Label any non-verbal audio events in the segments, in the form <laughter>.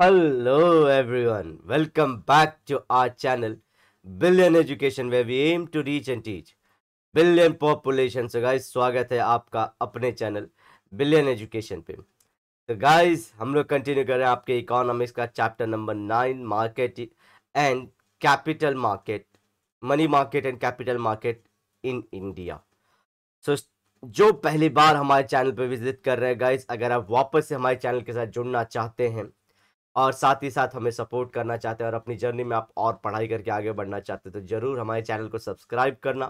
Hello everyone welcome back to our channel billion education we we aim to reach and teach billion population so guys स्वागत है आपका अपने channel billion education पे तो so हम लोग कंटिन्यू कर रहे हैं आपके इकोनॉमिक्स का chapter number nine market and capital market money market and capital market in India so जो पहली बार हमारे चैनल पर विजिट कर रहे हैं गाइज अगर आप वापस से हमारे चैनल के साथ जुड़ना चाहते हैं और साथ ही साथ हमें सपोर्ट करना चाहते हैं और अपनी जर्नी में आप और पढ़ाई करके आगे बढ़ना चाहते हैं तो ज़रूर हमारे चैनल को सब्सक्राइब करना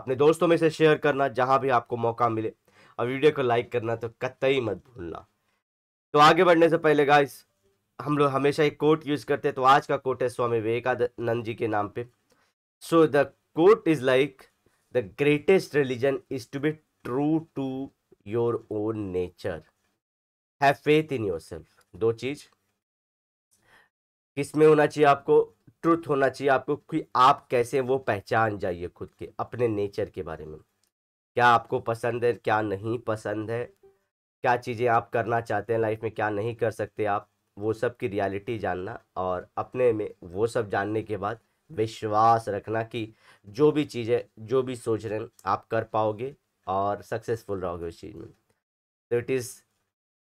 अपने दोस्तों में से शेयर करना जहां भी आपको मौका मिले और वीडियो को लाइक करना तो कतई मत भूलना तो आगे बढ़ने से पहले गाइस हम लोग हमेशा एक कोट यूज़ करते हैं तो आज का कोट है स्वामी विवेकानंद जी के नाम पे so the quote is like the greatest religion is to be true to your own nature have faith in your दो चीज़ किस में होना चाहिए आपको ट्रुथ होना चाहिए आपको कि आप कैसे वो पहचान जाइए खुद के अपने नेचर के बारे में क्या आपको पसंद है क्या नहीं पसंद है क्या चीज़ें आप करना चाहते हैं लाइफ में क्या नहीं कर सकते आप वो सब की रियलिटी जानना और अपने में वो सब जानने के बाद विश्वास रखना कि जो भी चीज़ें जो भी सोच रहे हैं आप कर पाओगे और सक्सेसफुल रहोगे उस चीज़ में तो it is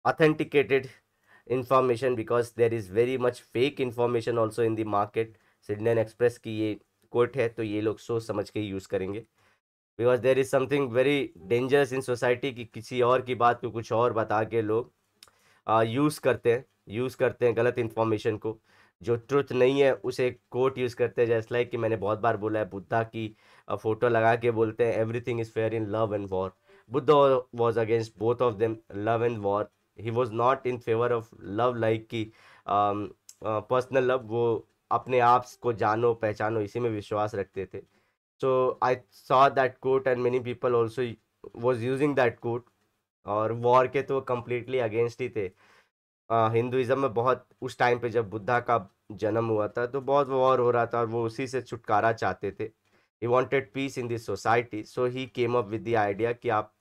authenticated information because there is very much fake information also in the market सिडन एक्सप्रेस की ये कोट है तो ये लोग सोच समझ के यूज़ करेंगे because there is something very dangerous in society कि किसी और की बात को कुछ और बता के लोग यूज़ करते हैं यूज़ करते हैं गलत इन्फॉर्मेशन को जो ट्रुथ नहीं है उसे कोट यूज़ करते हैं जैसे लाइक कि मैंने बहुत बार बोला है बुद्धा की फ़ोटो लगा के बोलते हैं everything is fair in love and war Buddha was against both of them love and war he was not in favour of love like की पर्सनल लव वो अपने आप को जानो पहचानो इसी में विश्वास रखते थे so I saw that quote and many people also was using that quote और वॉर के तो कम्प्लीटली अगेंस्ट ही थे हिंदुज़म uh, में बहुत उस टाइम पे जब बुद्धा का जन्म हुआ था तो बहुत वॉर हो रहा था और वो उसी से छुटकारा चाहते थे he wanted peace in this society so he came up with the idea कि आप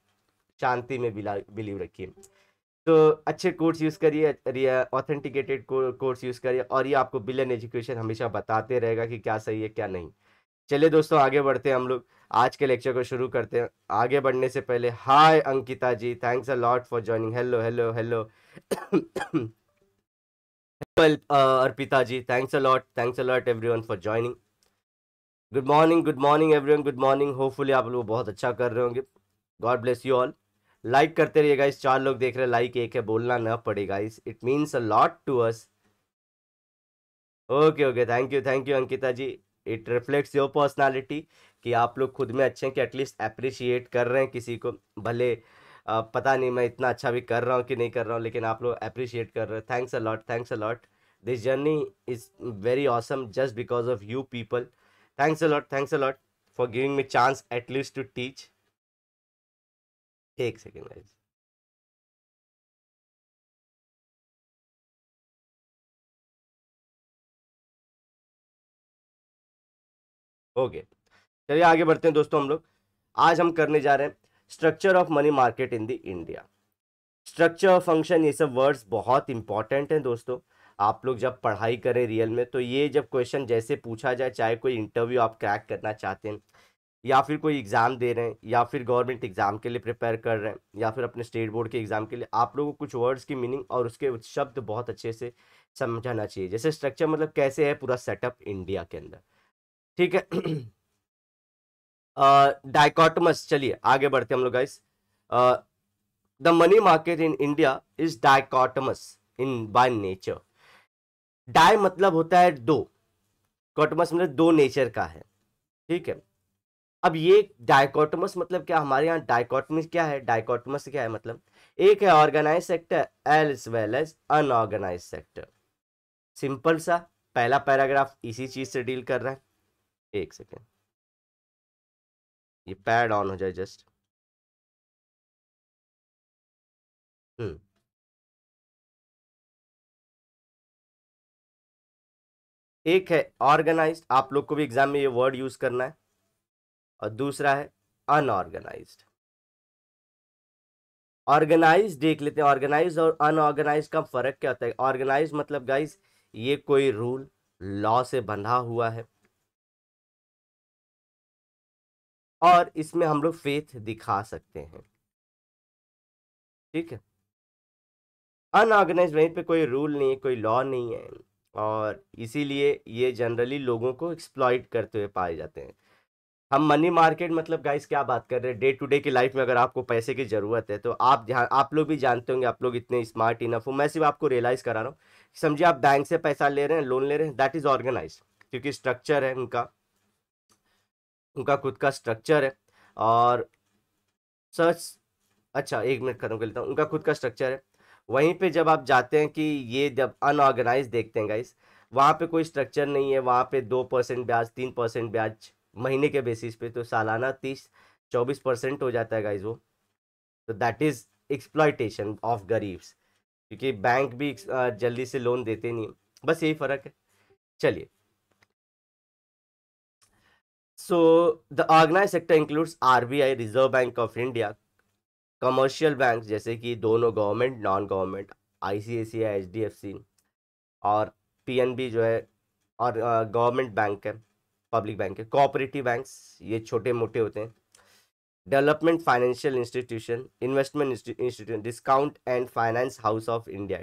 शांति में बिलीव रखिए तो अच्छे कोर्स यूज़ करिए ऑथेंटिकेटेड कोर्स यूज़ करिए और ये आपको बिल एंड एजुकेशन हमेशा बताते रहेगा कि क्या सही है क्या नहीं चलिए दोस्तों आगे बढ़ते हैं हम लोग आज के लेक्चर को शुरू करते हैं आगे बढ़ने से पहले hi Ankita ji thanks a lot for joining hello hello hello Arpita ji thanks a lot thanks a lot everyone for joining good morning good morning everyone good morning hopefully आप लोग बहुत अच्छा कर रहे होंगे God bless you all like करते रहिए guys चार लोग देख रहे हैं लाइक एक है बोलना ना पड़े guys it means a lot to us okay okay thank you thank you Ankita ji it reflects your personality कि आप लोग खुद में अच्छे हैं कि एटलीस्ट अप्रिशिएट कर रहे हैं किसी को भले आ, पता नहीं मैं इतना अच्छा भी कर रहा हूँ कि नहीं कर रहा हूँ लेकिन आप लोग अप्रिशिएट कर रहे हैं thanks a lot thanks a lot this journey is very awesome just because of you people thanks a lot thanks a lot for giving me chance at least to teach एक सेकेंड गाइज ओके चलिए आगे बढ़ते हैं दोस्तों हम लोग आज हम करने जा रहे हैं structure of money market in the India structure function ये सब वर्ड्स बहुत इंपॉर्टेंट हैं दोस्तों आप लोग जब पढ़ाई करें रियल में तो ये जब क्वेश्चन जैसे पूछा जाए चाहे कोई इंटरव्यू आप क्रैक करना चाहते हैं या फिर कोई एग्ज़ाम दे रहे हैं या फिर गवर्नमेंट एग्ज़ाम के लिए प्रिपेयर कर रहे हैं या फिर अपने स्टेट बोर्ड के एग्ज़ाम के लिए आप लोगों को कुछ वर्ड्स की मीनिंग और उसके शब्द बहुत अच्छे से समझाना चाहिए जैसे स्ट्रक्चर मतलब कैसे है पूरा सेटअप इंडिया के अंदर ठीक है डायकॉटमस <clears throat> चलिए आगे बढ़ते हम लोग guys the money market in India is dichotomous in by nature di मतलब होता है दो कॉटमस मतलब दो नेचर का है ठीक है अब ये डायकोटमस मतलब क्या हमारे यहाँ डायकोटमस क्या है डायकोटमस क्या है मतलब एक है organise sector as well as unorganise sector simple सा पहला पैराग्राफ इसी चीज से डील कर रहा है एक सेकेंड ये पैड ऑन हो जाए जस्ट हम्म। एक है ऑर्गेनाइज्ड आप लोग को भी एग्जाम में ये वर्ड यूज करना है और दूसरा है अनऑर्गेनाइज ऑर्गेनाइज देख लेते हैं ऑर्गेनाइज और अनऑर्गेनाइज का फर्क क्या होता है ऑर्गेनाइज मतलब गाइज ये कोई रूल लॉ से बंधा हुआ है और इसमें हम लोग फेथ दिखा सकते हैं ठीक है अनऑर्गेनाइज वहीं पे कोई रूल नहीं है कोई लॉ नहीं है और इसीलिए ये जनरली लोगों को एक्सप्लॉइट करते हुए पाए जाते हैं हम मनी मार्केट मतलब गाइस क्या बात कर रहे हैं डे टू डे की लाइफ में अगर आपको पैसे की ज़रूरत है तो आप ध्यान आप लोग भी जानते होंगे आप लोग इतने स्मार्ट इनफ हो मैं सिर्फ आपको रियलाइज़ करा रहा हूँ समझिए आप बैंक से पैसा ले रहे हैं लोन ले रहे हैं दैट इज़ ऑर्गेनाइज क्योंकि स्ट्रक्चर है उनका उनका खुद का स्ट्रक्चर है और सच अच्छा एक मिनट खत्म कर लेता हूँ उनका खुद का स्ट्रक्चर है वहीं पर जब आप जाते हैं कि ये जब अनऑर्गेनाइज देखते हैं गाइस वहाँ पे कोई स्ट्रक्चर नहीं है वहाँ पे दो परसेंट ब्याज तीन परसेंट ब्याज महीने के बेसिस पे तो सालाना तीस चौबीस परसेंट हो जाता है गाइज वो तो दैट इज़ एक्सप्लाइटेशन ऑफ गरीब्स क्योंकि बैंक भी जल्दी से लोन देते नहीं बस यही फ़र्क है चलिए So sector includes R B I Reserve Bank of India commercial bank जैसे कि दोनों government non government I C I C H D F C और पी एन बी जो है और गवर्नमेंट बैंक है पब्लिक बैंक है कोऑपरेटिव बैंक्स ये छोटे मोटे होते हैं development financial institution investment institution discount and finance house of India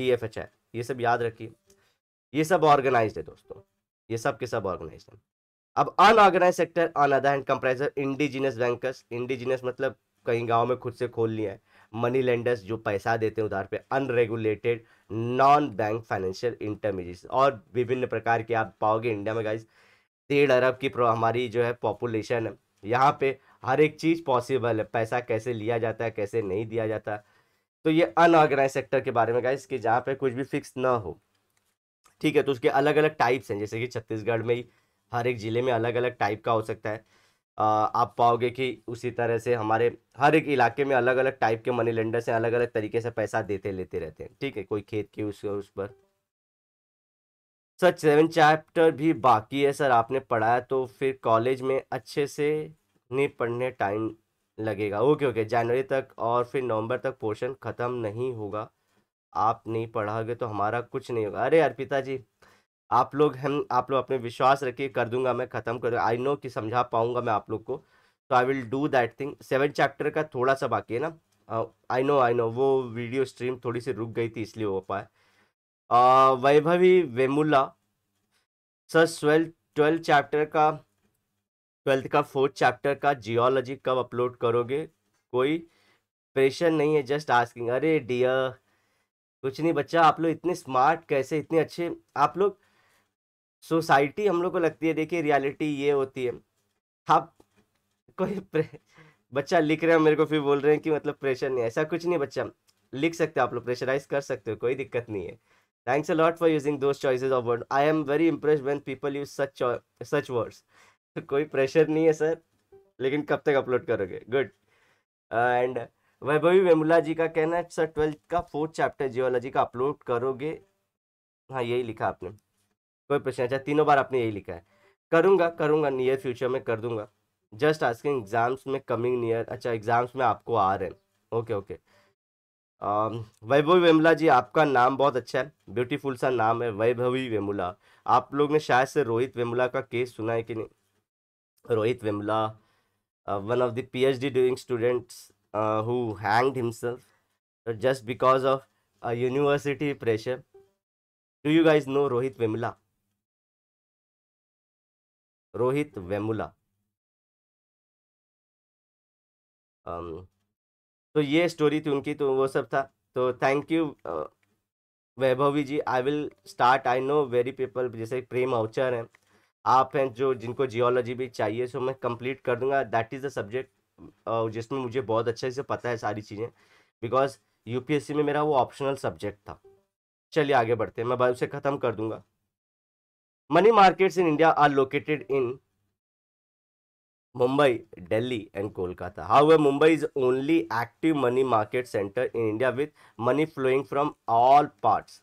D F H I ये सब याद रखिए ये सब ऑर्गेनाइज है दोस्तों ये सब के सब ऑर्गेनाइज है अब unorganise sector on other hand comprises indigenous bankers indigenous मतलब कहीं गांव में खुद से खोल लिया है मनी लेंडर्स जो पैसा देते हैं उधार पे unregulated non bank financial intermediate और विभिन्न प्रकार के आप पाओगे इंडिया में गाइज डेढ़ अरब की हमारी जो है पॉपुलेशन है यहाँ पे हर एक चीज़ पॉसिबल है पैसा कैसे लिया जाता है कैसे नहीं दिया जाता तो ये अनऑर्गेनाइज सेक्टर के बारे में गाइस इसके जहाँ पे कुछ भी फिक्स ना हो ठीक है तो उसके अलग अलग टाइप्स हैं जैसे कि छत्तीसगढ़ में ही हर एक ज़िले में अलग अलग टाइप का हो सकता है आ, आप पाओगे कि उसी तरह से हमारे हर एक इलाके में अलग अलग टाइप के मनी लेंडर्स हैं अलग अलग तरीके से पैसा देते लेते रहते हैं ठीक है कोई खेत के उस उस पर सर सेवन चैप्टर भी बाकी है सर आपने पढ़ाया तो फिर कॉलेज में अच्छे से नहीं पढ़ने टाइम लगेगा ओके ओके जनवरी तक और फिर नवंबर तक पोर्शन ख़त्म नहीं होगा आप नहीं पढ़ाओगे तो हमारा कुछ नहीं होगा अरे अर्पिता जी आप लोग हम आप लोग अपने विश्वास रखिए कर दूंगा मैं ख़त्म कर आई नो कि समझा पाऊंगा मैं आप लोग को तो I will do that thing seven chapter का थोड़ा सा बाकी है ना आई नो आई नो वो वीडियो स्ट्रीम थोड़ी सी रुक गई थी इसलिए हो पाया Vaibhavi Vemula sir twelfth twelfth chapter का ट्वेल्थ का फोर्थ चैप्टर का जियोलॉजी कब अपलोड करोगे कोई प्रेशर नहीं है जस्ट आस्किंग अरे डियर कुछ नहीं बच्चा आप लोग इतने स्मार्ट कैसे इतने अच्छे आप लोग सोसाइटी हम लोग को लगती है देखिए रियलिटी ये होती है आप कोई बच्चा लिख रहे हैं मेरे को फिर बोल रहे हैं कि मतलब प्रेशर नहीं ऐसा कुछ नहीं बच्चा लिख सकते आप लोग प्रेशराइज कर सकते हो कोई दिक्कत नहीं है Thanks a lot for using those choices of words. I am very impressed when people use such such words. <laughs> कोई प्रेशर नहीं है सर लेकिन कब तक अपलोड करोगे गुड एंड वैभवी वेमुला जी का कहना है सर ट्वेल्थ का फोर्थ चैप्टर जियोलॉजी का अपलोड करोगे हाँ यही लिखा आपने कोई प्रश्न अच्छा तीनों बार आपने यही लिखा है करूँगा करूँगा नियर फ्यूचर में कर दूंगा जस्ट आस्किंग एग्जाम्स में कमिंग नियर अच्छा एग्जाम्स में आपको आ रहे हैं ओके ओके वैभवी वेमुला जी आपका नाम बहुत अच्छा है ब्यूटीफुल सा नाम है वैभवी वेमुला आप लोग ने शायद से रोहित वेमुला का केस सुना है कि नहीं Rohit Vemula one of the PhD doing students who hanged himself just because of university pressure do you guys know Rohit Vemula Rohit Vemula um, तो ये स्टोरी थी उनकी तो वो सब था तो thank you Vaibhavi ji I will start I know very people जैसे प्रेम अवचर हैं आप हैं जो जिनको जियोलॉजी भी चाहिए सो मैं कंप्लीट कर दूंगा दैट इज़ द सब्जेक्ट जिसमें मुझे बहुत अच्छे से पता है सारी चीज़ें बिकॉज यूपीएससी में मेरा वो ऑप्शनल सब्जेक्ट था चलिए आगे बढ़ते हैं मैं उसे ख़त्म कर दूंगा money markets in India are located in Mumbai, Delhi and Kolkata. However, Mumbai is only active money market center in India with money flowing from all parts.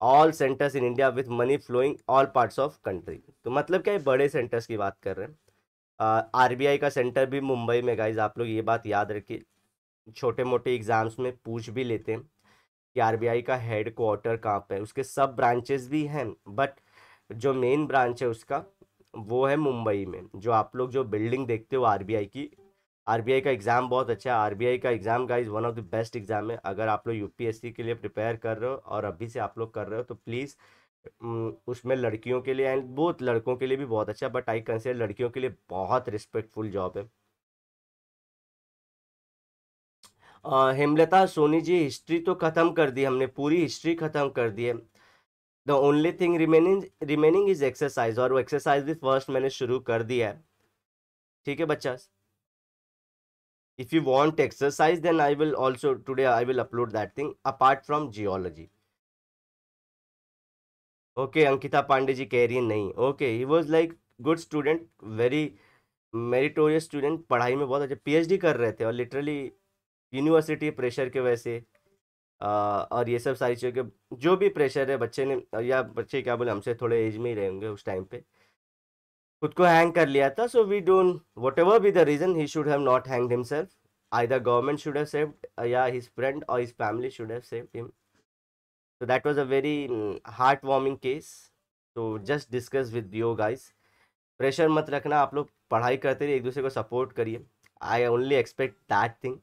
All centers in India with money flowing all parts of country. तो मतलब क्या है बड़े centers की बात कर रहे हैं आर बी आई का सेंटर भी मुंबई में गाइज आप लोग ये बात याद रखिए छोटे मोटे एग्जाम्स में पूछ भी लेते हैं कि आर बी आई का हेड क्वार्टर कहाँ पे है उसके सब ब्रांचेस भी हैं बट जो मेन ब्रांच है उसका वो है मुंबई में जो आप लोग जो बिल्डिंग देखते हो आरबीआई की आरबीआई का एग्ज़ाम बहुत अच्छा है आरबीआई का exam guys one of the best exam है अगर आप लोग यूपीएससी के लिए प्रिपेयर कर रहे हो और अभी से आप लोग कर रहे हो तो प्लीज़ उसमें लड़कियों के लिए एंड बहुत लड़कों के लिए भी बहुत अच्छा बट आई कंसिडर लड़कियों के लिए बहुत रिस्पेक्टफुल जॉब है हेमलता सोनी जी हिस्ट्री तो ख़त्म कर दी हमने पूरी हिस्ट्री ख़त्म कर दी है the only thing remaining remaining is exercise और वो एक्सरसाइज भी फर्स्ट मैंने शुरू कर दिया है ठीक है बच्चा if you want exercise then I will also today I will upload that thing apart from geology okay Ankita Pandey ji कह रही है नहीं okay he was like good student very meritorious student पढ़ाई में बहुत अच्छा पी एच डी कर रहे थे और लिटरली यूनिवर्सिटी प्रेशर के वजह से और ये सब सारी चीज़ों के जो भी प्रेशर है बच्चे ने या बच्चे क्या बोले हमसे थोड़े एज में ही रहेंगे होंगे उस टाइम पे खुद को हैंग कर लिया था so we don't whatever be the reason he should have not hang himself I the government should have uh, या हिज फ्रेंड और his family should have saved him so that was a very heart warming case तो just discuss with you guys pressure मत रखना आप लोग पढ़ाई करते रहिए एक दूसरे को सपोर्ट करिए I only expect that thing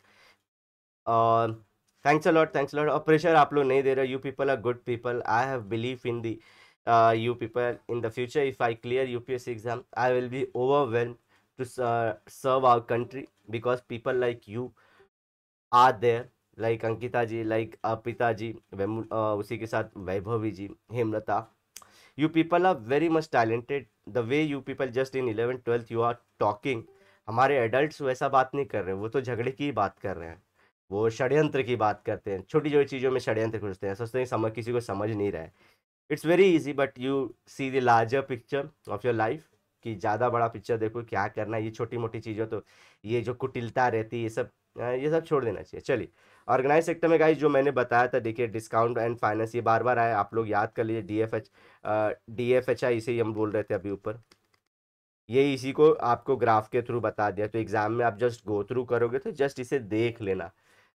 और थैंक्स अलॉट थैंक्स अलॉट और प्रेशर आप लोग नहीं दे रहे you people are good people I have believe in the you people in the future if I clear U P S C exam I will be overwhelm to serve our country because people like you are there like Ankita ji like पिताजी उसी के साथ Vaibhavi ji Hemlata you people are very much talented the way you people just in eleven twelfth you are talking हमारे adult वैसा बात नहीं कर रहे हैं वो तो झगड़े की ही बात कर रहे हैं वो षड्यंत्र की बात करते हैं छोटी छोटी चीज़ों में षड्यंत्र खुजते हैं सोचते हैं समझ किसी को समझ नहीं रहा है it's very easy but you see the larger picture of your life कि ज़्यादा बड़ा पिक्चर देखो क्या करना है ये छोटी मोटी चीज़ों तो ये जो कुटिलता रहती ये सब हाँ, ये सब छोड़ देना चाहिए चलिए ऑर्गेनाइज सेक्टर में गाई जो मैंने बताया था देखिए डिस्काउंट एंड फाइनेंस ये बार बार आए आप लोग याद कर लीजिए D F H D F H I इसे ही हम बोल रहे थे अभी ऊपर ये इसी को आपको ग्राफ के थ्रू बता दिया तो एग्ज़ाम में आप जस्ट गो थ्रू करोगे तो जस्ट इसे देख लेना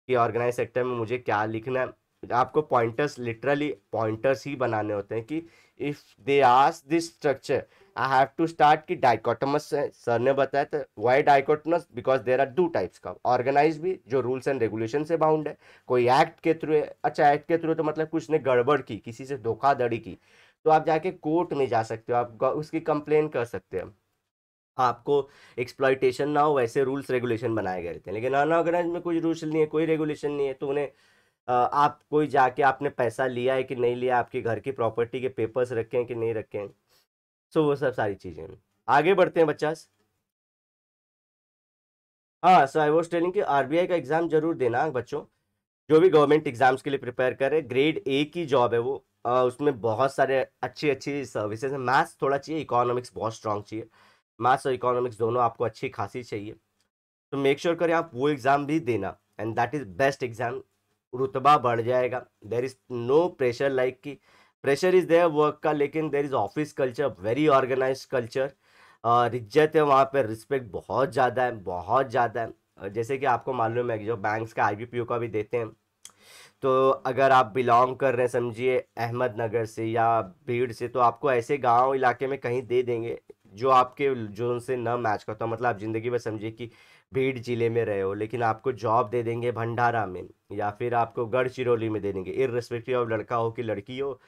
कि ऑर्गेनाइज सेक्टर में मुझे क्या लिखना है आपको पॉइंटर्स लिटरली पॉइंटर्स ही बनाने होते हैं कि if they as this structure I have to start कि डाइकोटमस सर ने बताया था why dichotomous because there are two types का ऑर्गेनाइज भी जो रूल्स एंड रेगुलेशन से बाउंड है कोई एक्ट के थ्रू अच्छा एक्ट के थ्रू तो मतलब कुछ ने गड़बड़ की किसी से धोखाधड़ी की तो आप जाके कोर्ट में जा सकते हो आप उसकी कंप्लेन कर सकते हो आपको एक्सप्लाइटेशन ना हो वैसे रूल्स रेगुलेशन बनाए गए थे लेकिन अनऑर्गेनाइज में कोई रूल्स नहीं है कोई रेगुलेशन नहीं है तो उन्हें आप कोई जाके आपने पैसा लिया है कि नहीं लिया आपके घर की प्रॉपर्टी के पेपर्स रखे हैं कि नहीं रखे हैं सो वो सब सारी चीज़ें आगे बढ़ते हैं बच्चा हाँ सो आई वॉज टेलिंग कि आर का एग्ज़ाम जरूर देना बच्चों जो भी गवर्नमेंट एग्ज़ाम्स के लिए प्रिपेयर करे ग्रेड ए की जॉब है वो आ, उसमें बहुत सारे अच्छी अच्छी सर्विसेज हैं मैथ्स थोड़ा चाहिए इकोनॉमिक्स बहुत स्ट्रांग चाहिए मैथ्स और इकोनॉमिक्स दोनों आपको अच्छी खासी चाहिए तो मेक श्योर करें आप वो एग्ज़ाम भी देना and that is best exam रुतबा बढ़ जाएगा there is no pressure like की प्रेशर इज़ देयर वर्क का लेकिन there is office culture very organise culture रिज्जत है वहाँ पर रिस्पेक्ट बहुत ज़्यादा है बहुत ज़्यादा है जैसे कि आपको मालूम है कि जो बैंक्स का आई का भी देते हैं तो अगर आप बिलोंग कर रहे हैं समझिए अहमदनगर से या भीड़ से तो आपको ऐसे गांव इलाके में कहीं दे देंगे जो आपके जोन से न मैच करता हूँ मतलब आप ज़िंदगी में समझिए कि भीड़ जिले में रहे हो लेकिन आपको जॉब दे देंगे भंडारा में या फिर आपको गढ़चिरौली में दे देंगे रेस्पेक्टिव ऑफ लड़का हो कि लड़की हो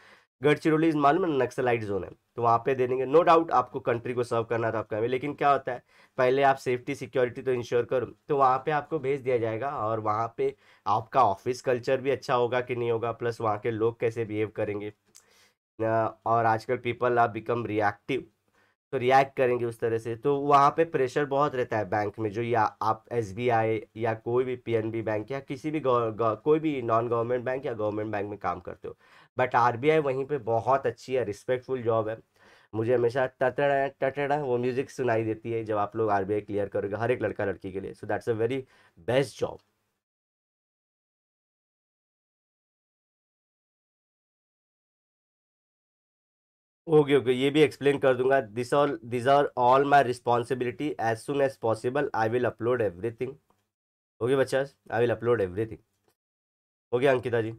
गढ़चिरौली इस मालूम है नक्सलाइट जोन है तो वहाँ पे दे देंगे नो डाउट आपको कंट्री को सर्व करना था आपका में लेकिन क्या होता है पहले आप सेफ्टी सिक्योरिटी तो इंश्योर करो तो वहाँ पे आपको भेज दिया जाएगा और वहाँ पे आपका ऑफिस कल्चर भी अच्छा होगा कि नहीं होगा प्लस वहाँ के लोग कैसे बिहेव करेंगे और आजकल पीपल आर बिकम रिएक्टिव तो रिएक्ट करेंगे उस तरह से तो वहाँ पे प्रेशर बहुत रहता है बैंक में जो या आप एस या कोई भी पीएनबी बैंक या किसी भी कोई भी नॉन गवर्नमेंट बैंक या गवर्नमेंट बैंक में काम करते हो बट आरबीआई वहीं पे बहुत अच्छी है रिस्पेक्टफुल जॉब है मुझे हमेशा टटड़ा टटड़ा वो म्यूज़िक सुनाई देती है जब आप लोग आर क्लियर करोगे हर एक लड़का लड़की के लिए so that's a very best job okay okay ये भी एक्सप्लेन कर दूंगा this all this are all my responsibility as soon as possible I will upload everything okay बच्चा I will upload everything okay Ankita ji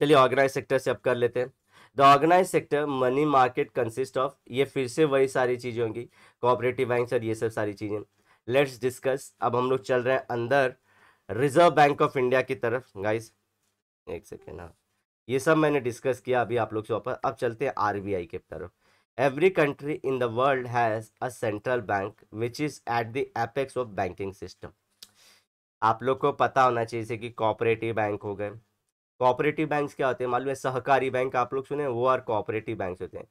चलिए ऑर्गेनाइज सेक्टर से अब कर लेते हैं the organise sector money market consist of ये फिर से वही सारी चीज़ें होंगी कोऑपरेटिव बैंक और ये सब सारी चीज़ें लेट्स डिस्कस अब हम लोग चल रहे हैं अंदर रिजर्व बैंक ऑफ इंडिया की तरफ गाइस एक सेकेंड हाँ ये सब मैंने डिस्कस किया अभी आप लोग से ऊपर अब चलते हैं आरबीआई के तरफ every country in the world has a central bank which is at the apex of banking system आप लोग को पता होना चाहिए जैसे कि कॉपरेटिव बैंक हो गए कॉपरेटिव बैंक्स क्या होते हैं मालूम है सहकारी बैंक आप लोग सुने वो आर कोऑपरेटिव बैंक्स होते हैं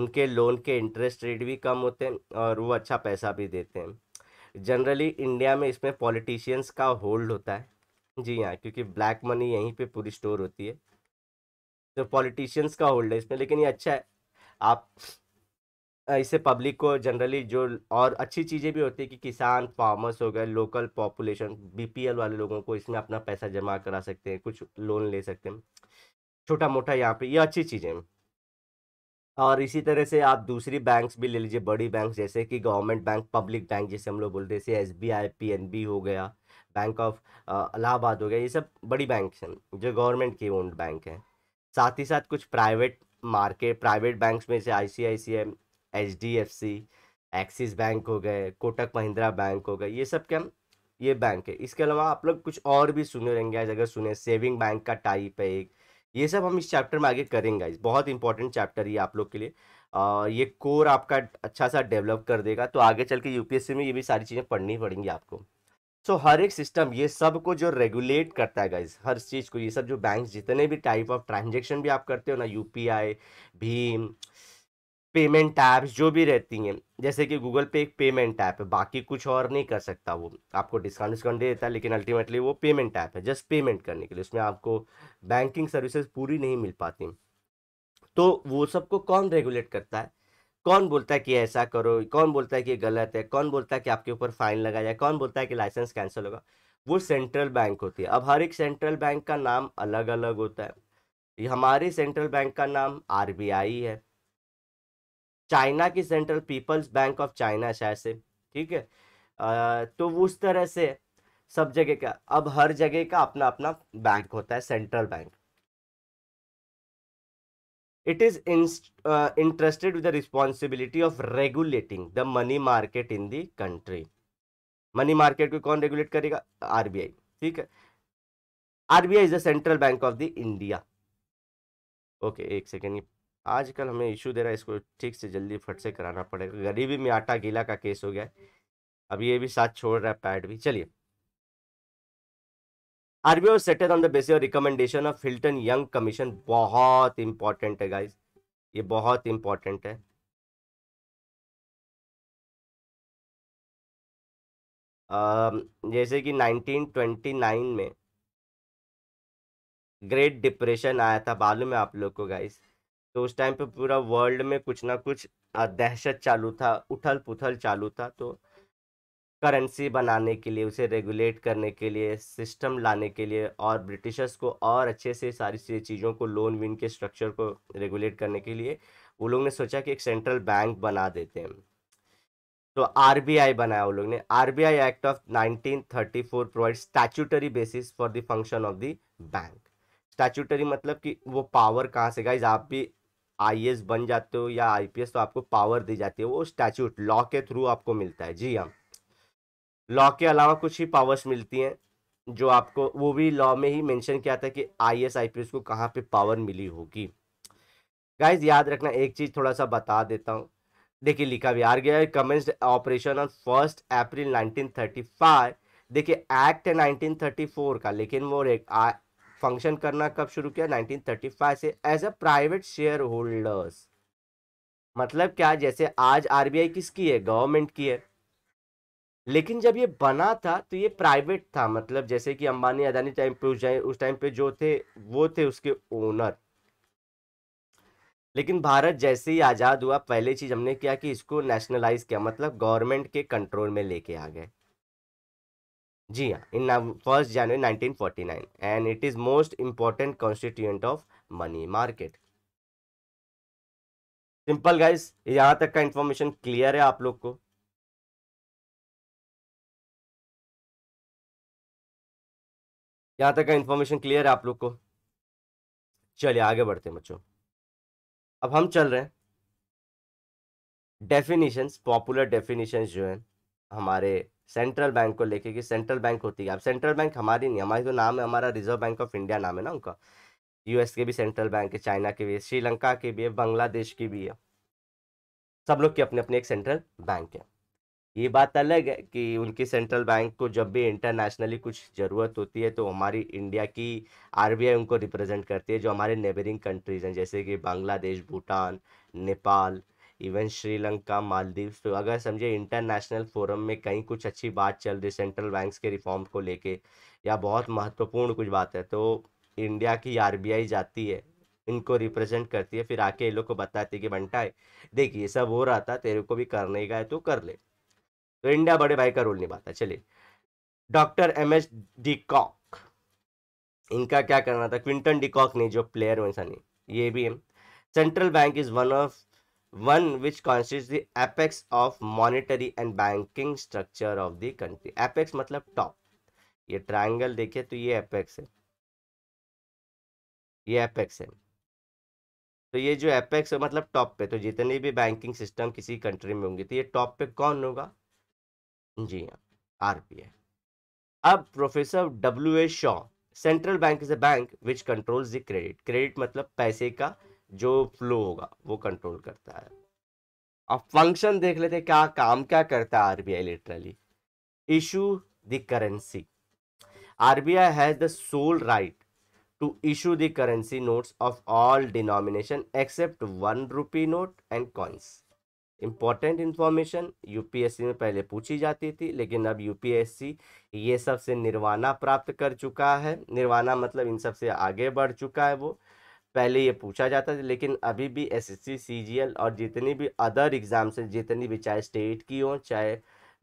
उनके लोन के इंटरेस्ट रेट भी कम होते हैं और वो अच्छा पैसा भी देते हैं जनरली इंडिया में इसमें पॉलिटिशियंस का होल्ड होता है जी हाँ क्योंकि ब्लैक मनी यहीं पे पूरी स्टोर होती है जो पॉलिटिशियंस का होल्ड है इसमें लेकिन ये अच्छा है आप इससे पब्लिक को जनरली जो और अच्छी चीज़ें भी होती है कि किसान फार्मर्स हो गए लोकल पॉपुलेशन बीपीएल वाले लोगों को इसमें अपना पैसा जमा करा सकते हैं कुछ लोन ले सकते हैं छोटा मोटा यहाँ पे ये अच्छी चीज़ें और इसी तरह से आप दूसरी बैंक्स भी ले लीजिए बड़ी बैंक जैसे कि गवर्नमेंट बैंक पब्लिक बैंक जैसे हम लोग बोलते हैं जैसे S B I P N B हो गया बैंक ऑफ इलाहाबाद हो गया ये सब बड़ी बैंक हैं जो गवर्नमेंट की ओन्ड बैंक हैं साथ ही साथ कुछ प्राइवेट मार्केट प्राइवेट बैंक्स में से I C I C I H D F C Axis bank हो गए कोटक महिंद्रा बैंक हो गए ये सब क्या ये बैंक है इसके अलावा आप लोग कुछ और भी सुने रहेंगे आज अगर सुने सेविंग बैंक का टाइप है एक ये सब हम इस चैप्टर में आगे करेंगे बहुत इंपॉर्टेंट चैप्टर ये आप लोग के लिए आ, ये कोर आपका अच्छा सा डेवलप कर देगा तो आगे चल के यूपीएससी में ये भी सारी चीज़ें पढ़नी पड़ेंगी आपको सो so, हर एक सिस्टम ये सब को जो रेगुलेट करता है गाइज हर चीज़ को ये सब जो बैंक जितने भी टाइप ऑफ ट्रांजेक्शन भी आप करते हो ना यूपीआई भीम पेमेंट ऐप्स जो भी रहती हैं जैसे कि गूगल पे एक पेमेंट ऐप है बाकी कुछ और नहीं कर सकता वो आपको डिस्काउंट डिस्काउंट दे देता है लेकिन अल्टीमेटली वो पेमेंट ऐप है जस्ट पेमेंट करने के लिए उसमें आपको बैंकिंग सर्विसेज पूरी नहीं मिल पाती तो वो सबको कौन रेगुलेट करता है कौन बोलता है कि ऐसा करो कौन बोलता है कि गलत है कौन बोलता है कि आपके ऊपर फाइन लगा जाए कौन बोलता है कि लाइसेंस कैंसिल होगा वो सेंट्रल बैंक होती है अब हर एक सेंट्रल बैंक का नाम अलग अलग होता है हमारी सेंट्रल बैंक का नाम आर है चाइना की central people's bank of China शायद से ठीक है तो उस तरह से सब जगह का अब हर जगह का अपना अपना बैंक होता है central bank it is in, uh, responsibility with the responsibility of regulating the money market in the country money market को कौन रेगुलेट करेगा आरबीआई ठीक है RBI is the central bank of the India okay एक second आजकल हमें issue दे रहा है इसको ठीक से जल्दी फट से कराना पड़ेगा गरीबी में आटा गीला का केस हो गया है अब ये भी साथ छोड़ रहा है पैड भी चलिए RBI setted on the basis of recommendation of Hilton Young commission बहुत इंपॉर्टेंट है गाइज ये बहुत इंपॉर्टेंट है um, जैसे कि 1929 में ग्रेट डिप्रेशन आया था बालू में आप लोग को गाइस तो उस टाइम पे पूरा वर्ल्ड में कुछ ना कुछ दहशत चालू था उथल पुथल चालू था तो करेंसी बनाने के लिए उसे रेगुलेट करने के लिए सिस्टम लाने के लिए और ब्रिटिशर्स को और अच्छे से सारी चीज़ों को लोन विन के स्ट्रक्चर को रेगुलेट करने के लिए वो लोग ने सोचा कि एक सेंट्रल बैंक बना देते हैं तो आरबीआई बनाया वो लोग ने RBI act of 1934 provide statutory basis for the function of the bank statutory मतलब कि वो पावर कहाँ से गाइज आप भी आई बन जाते हो या आई तो आपको पावर दी जाती है वो स्टैचूट लॉ के थ्रू आपको मिलता है जी हाँ लॉ के अलावा कुछ ही पावर्स मिलती हैं जो आपको वो भी लॉ में ही मेंशन किया था कि I S I P S को कहाँ पे पावर मिली होगी गाइज याद रखना एक चीज़ थोड़ा सा बता देता हूँ देखिए लिखा भी आर गया commence operation on first April 1935 देखिए एक्ट है 1934 का लेकिन वो एक फंक्शन करना कब शुरू किया 1935 से as a private shareholders मतलब क्या जैसे आज आरबीआई किसकी है गवर्नमेंट की है लेकिन जब ये बना था तो ये प्राइवेट था मतलब जैसे कि अंबानी अदानी टाइम पे उस उस टाइम पे जो थे वो थे उसके ओनर लेकिन भारत जैसे ही आज़ाद हुआ पहले चीज़ हमने किया कि इसको नेशनलाइज किया मतलब गवर्नमेंट के कंट्रोल में लेके आ गए जी हाँ in first January 1949 and it is most important constituent of money market simple guys यहाँ तक का इन्फॉर्मेशन क्लियर है आप लोग को यहाँ तक का इन्फॉर्मेशन क्लियर है आप लोग को चलिए आगे बढ़ते हैं बच्चों अब हम चल रहे हैं डेफिनेशंस पॉपुलर डेफिनेशंस जो हैं हमारे सेंट्रल बैंक को लेके कि सेंट्रल बैंक होती है अब सेंट्रल बैंक हमारी नहीं हमारी तो नाम है हमारा रिजर्व बैंक ऑफ इंडिया नाम है ना उनका यूएस के भी सेंट्रल बैंक है चाइना के भी है श्रीलंका के भी है बांग्लादेश की भी है सब लोग के अपने अपने एक सेंट्रल बैंक है ये बात अलग है कि उनकी सेंट्रल बैंक को जब भी इंटरनेशनली कुछ ज़रूरत होती है तो हमारी इंडिया की आरबीआई उनको रिप्रेजेंट करती है जो हमारे नेबरिंग कंट्रीज़ हैं जैसे कि बांग्लादेश भूटान नेपाल इवन श्रीलंका मालदीव तो अगर समझे इंटरनेशनल फोरम में कहीं कुछ अच्छी बात चल रही सेंट्रल बैंक्स के रिफॉर्म को लेके या बहुत महत्वपूर्ण कुछ बात है तो इंडिया की आर जाती है इनको रिप्रेजेंट करती है फिर आके ये लोग को बताती है कि बंटा है देख ये सब हो रहा था तेरे को भी करने का है तो कर ले तो इंडिया बड़े भाई का रोल निभाता है चलिए डॉक्टर एम एच कॉक इनका क्या करना था क्विंटन डी कॉक नहीं जो प्लेयर वैसा नहीं ये भी है central bank is one of one which constitute the apex of monetary and banking structure of the country apex मतलब टॉप ये ट्राइंगल देखिए तो ये एपेक्स है ये एपेक्स है तो ये जो एपेक्स है मतलब टॉप पे तो जितने भी बैंकिंग सिस्टम किसी कंट्री में होंगे तो ये टॉप पे कौन होगा जी हाँ आई अब professor W A Shaw central bank is a bank which control the credit credit मतलब पैसे का जो फ्लो होगा वो कंट्रोल करता है अब फंक्शन देख लेते क्या काम क्या करता है RBI literally issue the currency RBI has the sole right to issue the currency notes of all denomination except one rupee note and coins important information UPSC में पहले पूछी जाती थी लेकिन अब यूपीएससी ये सब से निर्वाणा प्राप्त कर चुका है निर्वाणा मतलब इन सब से आगे बढ़ चुका है वो पहले ये पूछा जाता था लेकिन अभी भी एस एस और जितनी भी अदर एग्ज़ाम्स हैं जितनी भी चाहे स्टेट की हो चाहे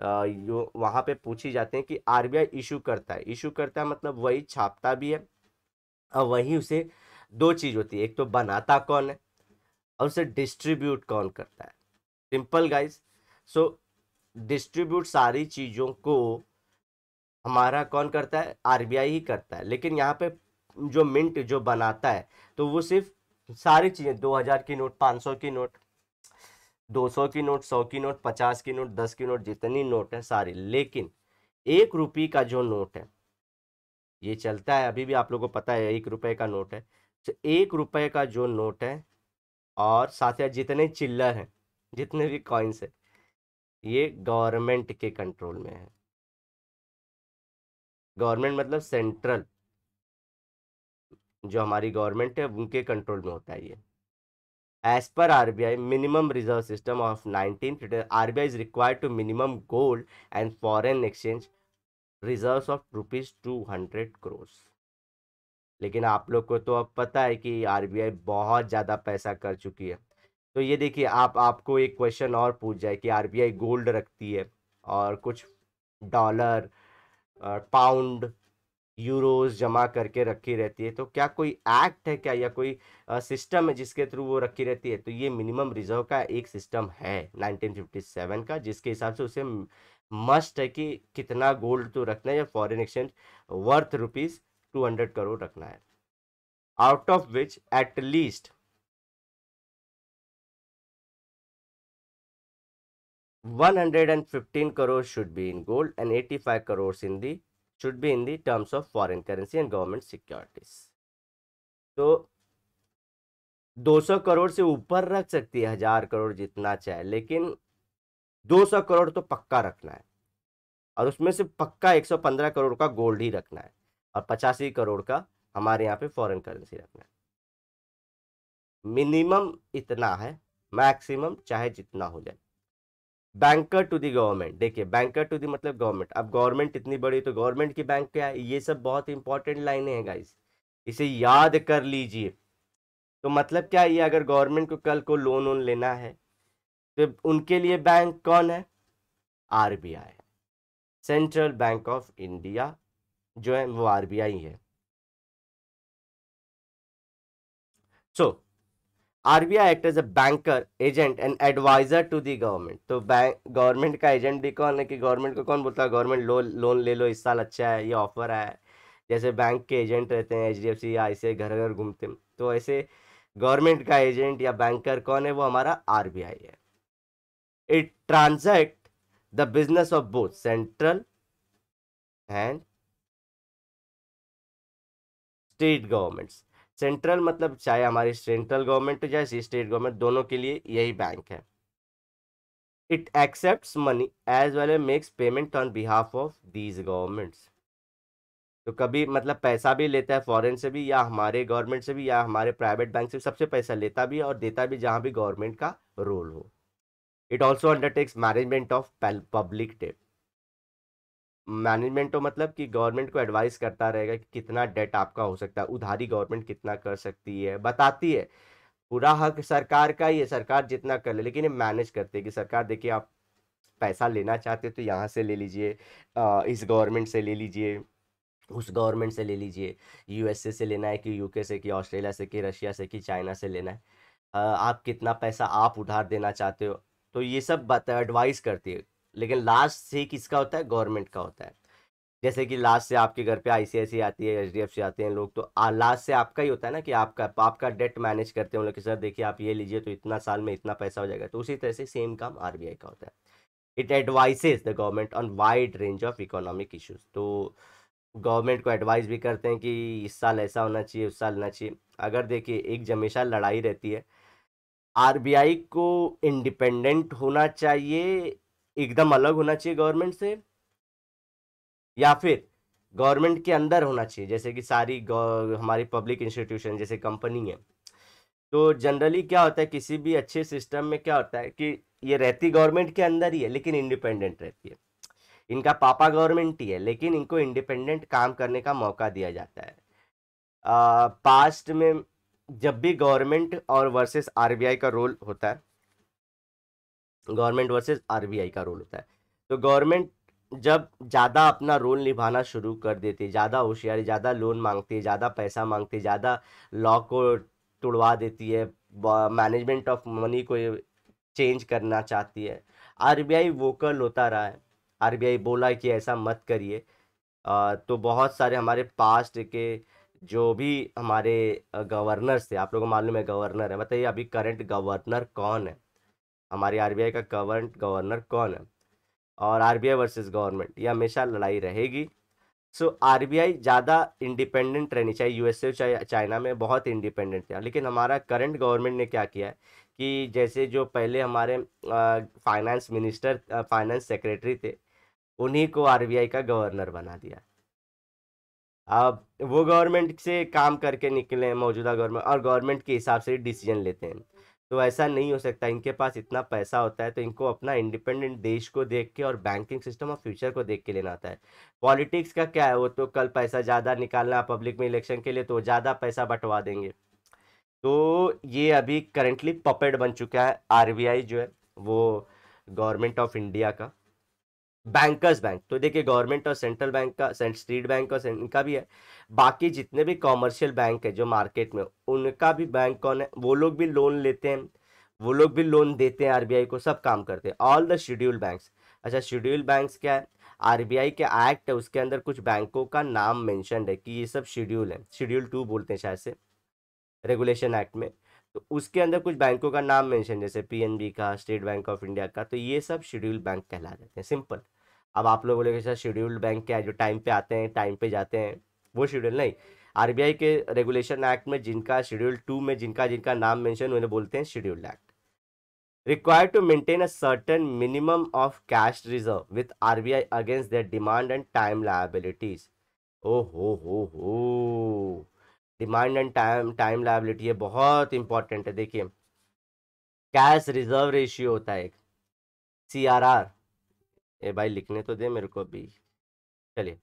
जो वहाँ पर पूछी जाती हैं कि आर इशू करता है इशू करता है मतलब वही छापता भी है और वही उसे दो चीज़ होती है एक तो बनाता कौन है और उसे डिस्ट्रीब्यूट कौन करता है सिंपल गाइस सो डिस्ट्रीब्यूट सारी चीज़ों को हमारा कौन करता है आरबीआई ही करता है लेकिन यहाँ पे जो मिंट जो बनाता है तो वो सिर्फ सारी चीज़ें दो हज़ार की नोट पाँच सौ की नोट दो सौ की नोट सौ की नोट पचास की नोट दस की नोट जितनी नोट है सारी लेकिन एक रुपये का जो नोट है ये चलता है अभी भी आप लोगों को पता है एक रुपये का नोट है तो एक रुपये का जो नोट है और साथ ही जितने चिल्लर हैं जितने भी कॉइन्स है ये गवर्नमेंट के कंट्रोल में है गवर्नमेंट मतलब सेंट्रल जो हमारी गवर्नमेंट है उनके कंट्रोल में होता है ये as per R B I minimum reserve system of nineteen R B I is required to minimum gold and foreign exchange reserve of rupees two hundred crores लेकिन आप लोग को तो अब पता है कि आई बहुत ज़्यादा पैसा कर चुकी है तो ये देखिए आप आपको एक क्वेश्चन और पूछ जाए कि आरबीआई गोल्ड रखती है और कुछ डॉलर पाउंड यूरोस जमा करके रखी रहती है तो क्या कोई एक्ट है क्या या कोई सिस्टम है जिसके थ्रू वो रखी रहती है तो ये मिनिमम रिजर्व का एक सिस्टम है 1957 का जिसके हिसाब से उसे मस्ट है कि कितना गोल्ड तो रखना है या foreign exchange worth rupees two hundred crore रखना है out of which at least 115 crores should be in gold and 85 crores in the should be in the terms of foreign currency and government securities तो 200 करोड़ से ऊपर रख सकती है हजार करोड़ जितना चाहे लेकिन 200 करोड़ तो पक्का रखना है और उसमें से पक्का 115 करोड़ का गोल्ड ही रखना है और पचासी करोड़ का हमारे यहाँ पे फॉरेन करेंसी रखना है मिनिमम इतना है मैक्सिमम चाहे जितना हो जाए बैंकर टू दी गवर्नमेंट देखिए बैंकर टू दी मतलब गवर्नमेंट अब गवर्नमेंट इतनी बड़ी तो गवर्नमेंट की बैंक क्या है ये सब बहुत इंपॉर्टेंट लाइनें हैं गाइस इसे याद कर लीजिए तो मतलब क्या ये अगर गवर्नमेंट को कल को लोन वोन लेना है तो उनके लिए बैंक कौन है आई सेंट्रल बैंक ऑफ इंडिया जो है वो आई है so so, RBI act as a banker agent and adviser to the government तो बैंक गवर्नमेंट का एजेंट भी कौन है कि गवर्नमेंट को कौन बोलता है गवर्नमेंट लो लोन ले लो इस साल अच्छा है ये ऑफर आया है जैसे बैंक के एजेंट रहते हैं एच डी एफ सी या ऐसे घर घर घूमते हैं तो ऐसे गवर्नमेंट का एजेंट या बैंकर कौन है वो हमारा आर बी आई है it transact the business of both central and state governments central मतलब चाहे हमारी सेंट्रल गवर्नमेंट हो चाहे स्टेट गवर्नमेंट दोनों के लिए यही बैंक है it accept money as well makes payment on behalf of these governments तो कभी मतलब पैसा भी लेता है फॉरेन से भी या हमारे गवर्नमेंट से भी या हमारे प्राइवेट बैंक से सबसे पैसा लेता भी और देता भी जहाँ भी गवर्नमेंट का रोल हो it also undertakes management of public debt management तो मतलब कि गवर्नमेंट को एडवाइस करता रहेगा कि कितना डेट आपका हो सकता है उधारी गवर्नमेंट कितना कर सकती है बताती है पूरा हक सरकार का ही है सरकार जितना कर ले लेकिन ये मैनेज करते है कि सरकार देखिए आप पैसा लेना चाहते हो तो यहाँ से ले लीजिए इस गवर्नमेंट से ले लीजिए उस गवर्नमेंट से ले लीजिए यूएसए से लेना है कि यूके से कि ऑस्ट्रेलिया से कि रशिया से कि चाइना से लेना है आप कितना पैसा आप उधार देना चाहते हो तो ये सब एडवाइस करती है लेकिन लास्ट से किसका होता है गवर्नमेंट का होता है जैसे कि लास्ट से आपके घर पे आईसीआईसी आती है एच आते हैं लोग तो लास्ट से आपका ही होता है ना कि आपका आपका डेट मैनेज करते हैं लोग कि सर देखिए आप ये लीजिए तो इतना साल में इतना पैसा हो जाएगा तो उसी तरह से सेम काम आरबीआई का होता है it advises the government on wide range of economic issues तो गवर्नमेंट को एडवाइस भी करते हैं कि इस साल ऐसा होना चाहिए उस साल होना चाहिए अगर देखिए एक हमेशा लड़ाई रहती है आरबीआई को इंडिपेंडेंट होना चाहिए एकदम अलग होना चाहिए गवर्नमेंट से या फिर गवर्नमेंट के अंदर होना चाहिए जैसे कि सारी हमारी पब्लिक इंस्टीट्यूशन जैसे कंपनी है तो जनरली क्या होता है किसी भी अच्छे सिस्टम में क्या होता है कि ये रहती गवर्नमेंट के अंदर ही है लेकिन इंडिपेंडेंट रहती है इनका पापा गवर्नमेंट ही है लेकिन इनको इंडिपेंडेंट काम करने का मौका दिया जाता है आ, पास्ट में जब भी गवर्नमेंट और वर्सेस आरबीआई का रोल होता है गवर्नमेंट वर्सेस आरबीआई का रोल होता है तो गवर्नमेंट जब ज़्यादा अपना रोल निभाना शुरू कर देती ज़्यादा होशियारी ज़्यादा लोन मांगती है ज़्यादा पैसा मांगते ज़्यादा लॉ को तुड़वा देती है मैनेजमेंट ऑफ मनी को चेंज करना चाहती है आरबीआई वोकल होता रहा है आरबीआई बोला कि ऐसा मत करिए तो बहुत सारे हमारे पास्ट के जो भी हमारे गवर्नर्स थे आप लोगों को मालूम है गवर्नर है बताइए अभी करंट गवर्नर कौन है हमारी आरबीआई का करंट गवर्नर कौन है और आरबीआई वर्सेस गवर्नमेंट ये हमेशा लड़ाई रहेगी सो so, आरबीआई ज़्यादा इंडिपेंडेंट रहनी चाहिए यूएसए चाहे चाइना में बहुत इंडिपेंडेंट था लेकिन हमारा करंट गवर्नमेंट ने क्या किया है कि जैसे जो पहले हमारे फाइनेंस मिनिस्टर फाइनेंस सेक्रेटरी थे उन्हीं को आर का गवर्नर बना दिया अब वो गवर्नमेंट से काम करके निकले मौजूदा गवर्नमेंट और गवर्नमेंट के हिसाब से डिसीजन लेते हैं तो ऐसा नहीं हो सकता इनके पास इतना पैसा होता है तो इनको अपना इंडिपेंडेंट देश को देख के और बैंकिंग सिस्टम और फ्यूचर को देख के लेना आता है पॉलिटिक्स का क्या है वो तो कल पैसा ज़्यादा निकालना पब्लिक में इलेक्शन के लिए तो ज़्यादा पैसा बंटवा देंगे तो ये अभी करेंटली पपेड बन चुका है आर जो है वो गवर्नमेंट ऑफ इंडिया का बैंकर्स बैंक तो देखिए गवर्नमेंट और सेंट्रल बैंक का स्टेट बैंक और इनका भी है बाकी जितने भी कॉमर्शियल बैंक है जो मार्केट में उनका भी बैंक कौन है वो लोग भी लोन लेते हैं वो लोग भी लोन देते हैं आरबीआई को सब काम करते हैं ऑल द शेड्यूल बैंक्स अच्छा शेड्यूल बैंक्स क्या है आरबीआई के एक्ट है उसके अंदर कुछ बैंकों का नाम मैंशन है कि ये सब शेड्यूल है शेड्यूल टू बोलते हैं शायद से रेगुलेशन एक्ट में तो उसके अंदर कुछ बैंकों का नाम मेंशन जैसे पीएनबी का स्टेट बैंक ऑफ इंडिया का तो ये सब शेड्यूल बैंक कहला जाते हैं सिंपल अब आप लोग बोलेंगे सर शेड्यूल्ड बैंक क्या है जो टाइम पे आते हैं टाइम पे जाते हैं वो शेड्यूल नहीं आरबीआई के रेगुलेशन एक्ट में जिनका शेड्यूल टू में जिनका जिनका नाम मेंशन उन्हें बोलते हैं scheduled act required to maintain a certain minimum of cash reserve with RBI against there demand and time liabilities ओ हो हो हो demand and time time liability ये बहुत इंपॉर्टेंट है देखिए कैश रिजर्व रेशियो होता है एक सी आर आर ए भाई लिखने तो दे मेरे को अभी चलिए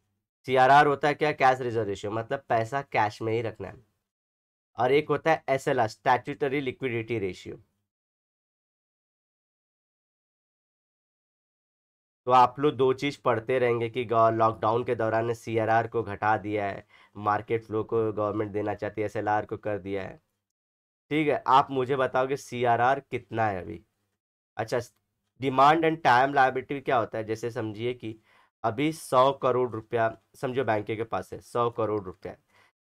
सी आर आर होता है क्या कैश रिजर्व रेशियो मतलब पैसा कैश में ही रखना है और एक होता है S L R statutory liquidity ratio तो आप लोग दो चीज़ पढ़ते रहेंगे कि लॉकडाउन के दौरान सी आर आर को घटा दिया है मार्केट फ्लो को गवर्नमेंट देना चाहती है एस एल आर को कर दिया है ठीक है आप मुझे बताओगे सी आर आर कितना है अभी अच्छा डिमांड एंड टाइम लाइबिलिटी क्या होता है जैसे समझिए कि अभी सौ करोड़ रुपया समझो बैंक के पास है सौ करोड़ रुपया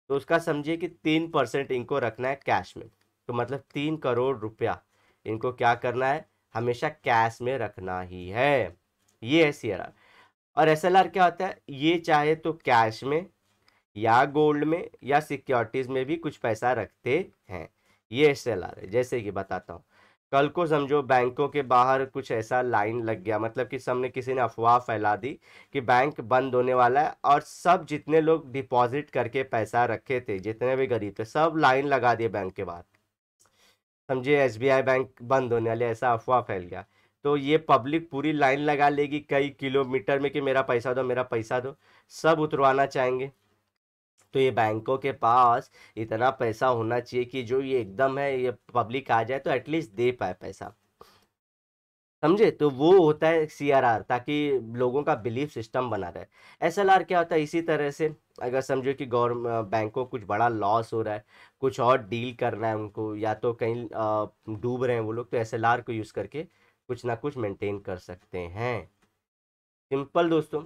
तो उसका समझिए कि तीन परसेंट इनको रखना है कैश में तो मतलब तीन करोड़ रुपया इनको क्या करना है हमेशा कैश में रखना ही है ये है सी और एस क्या होता है ये चाहे तो कैश में या गोल्ड में या सिक्योरिटीज़ में भी कुछ पैसा रखते हैं ये एस है जैसे कि बताता हूँ कल को समझो बैंकों के बाहर कुछ ऐसा लाइन लग गया मतलब कि सबने किसी ने अफवाह फैला दी कि बैंक बंद होने वाला है और सब जितने लोग डिपॉजिट करके पैसा रखे थे जितने भी गरीब थे सब लाइन लगा दिए बैंक के बाहर समझिए एसबीआई बैंक बंद होने वाले ऐसा अफवाह फैल गया तो ये पब्लिक पूरी लाइन लगा लेगी कई किलोमीटर में कि मेरा पैसा दो मेरा पैसा दो सब उतरवाना चाहेंगे तो ये बैंकों के पास इतना पैसा होना चाहिए कि जो ये एकदम है ये पब्लिक आ जाए तो एटलीस्ट दे पाए पैसा समझे तो वो होता है सी ताकि लोगों का बिलीफ सिस्टम बना रहे एस क्या होता है इसी तरह से अगर समझो कि गवर्नमेंट बैंक को कुछ बड़ा लॉस हो रहा है कुछ और डील करना है उनको या तो कहीं डूब रहे हैं वो लोग तो एस को यूज़ करके कुछ ना कुछ मेंटेन कर सकते हैं सिंपल दोस्तों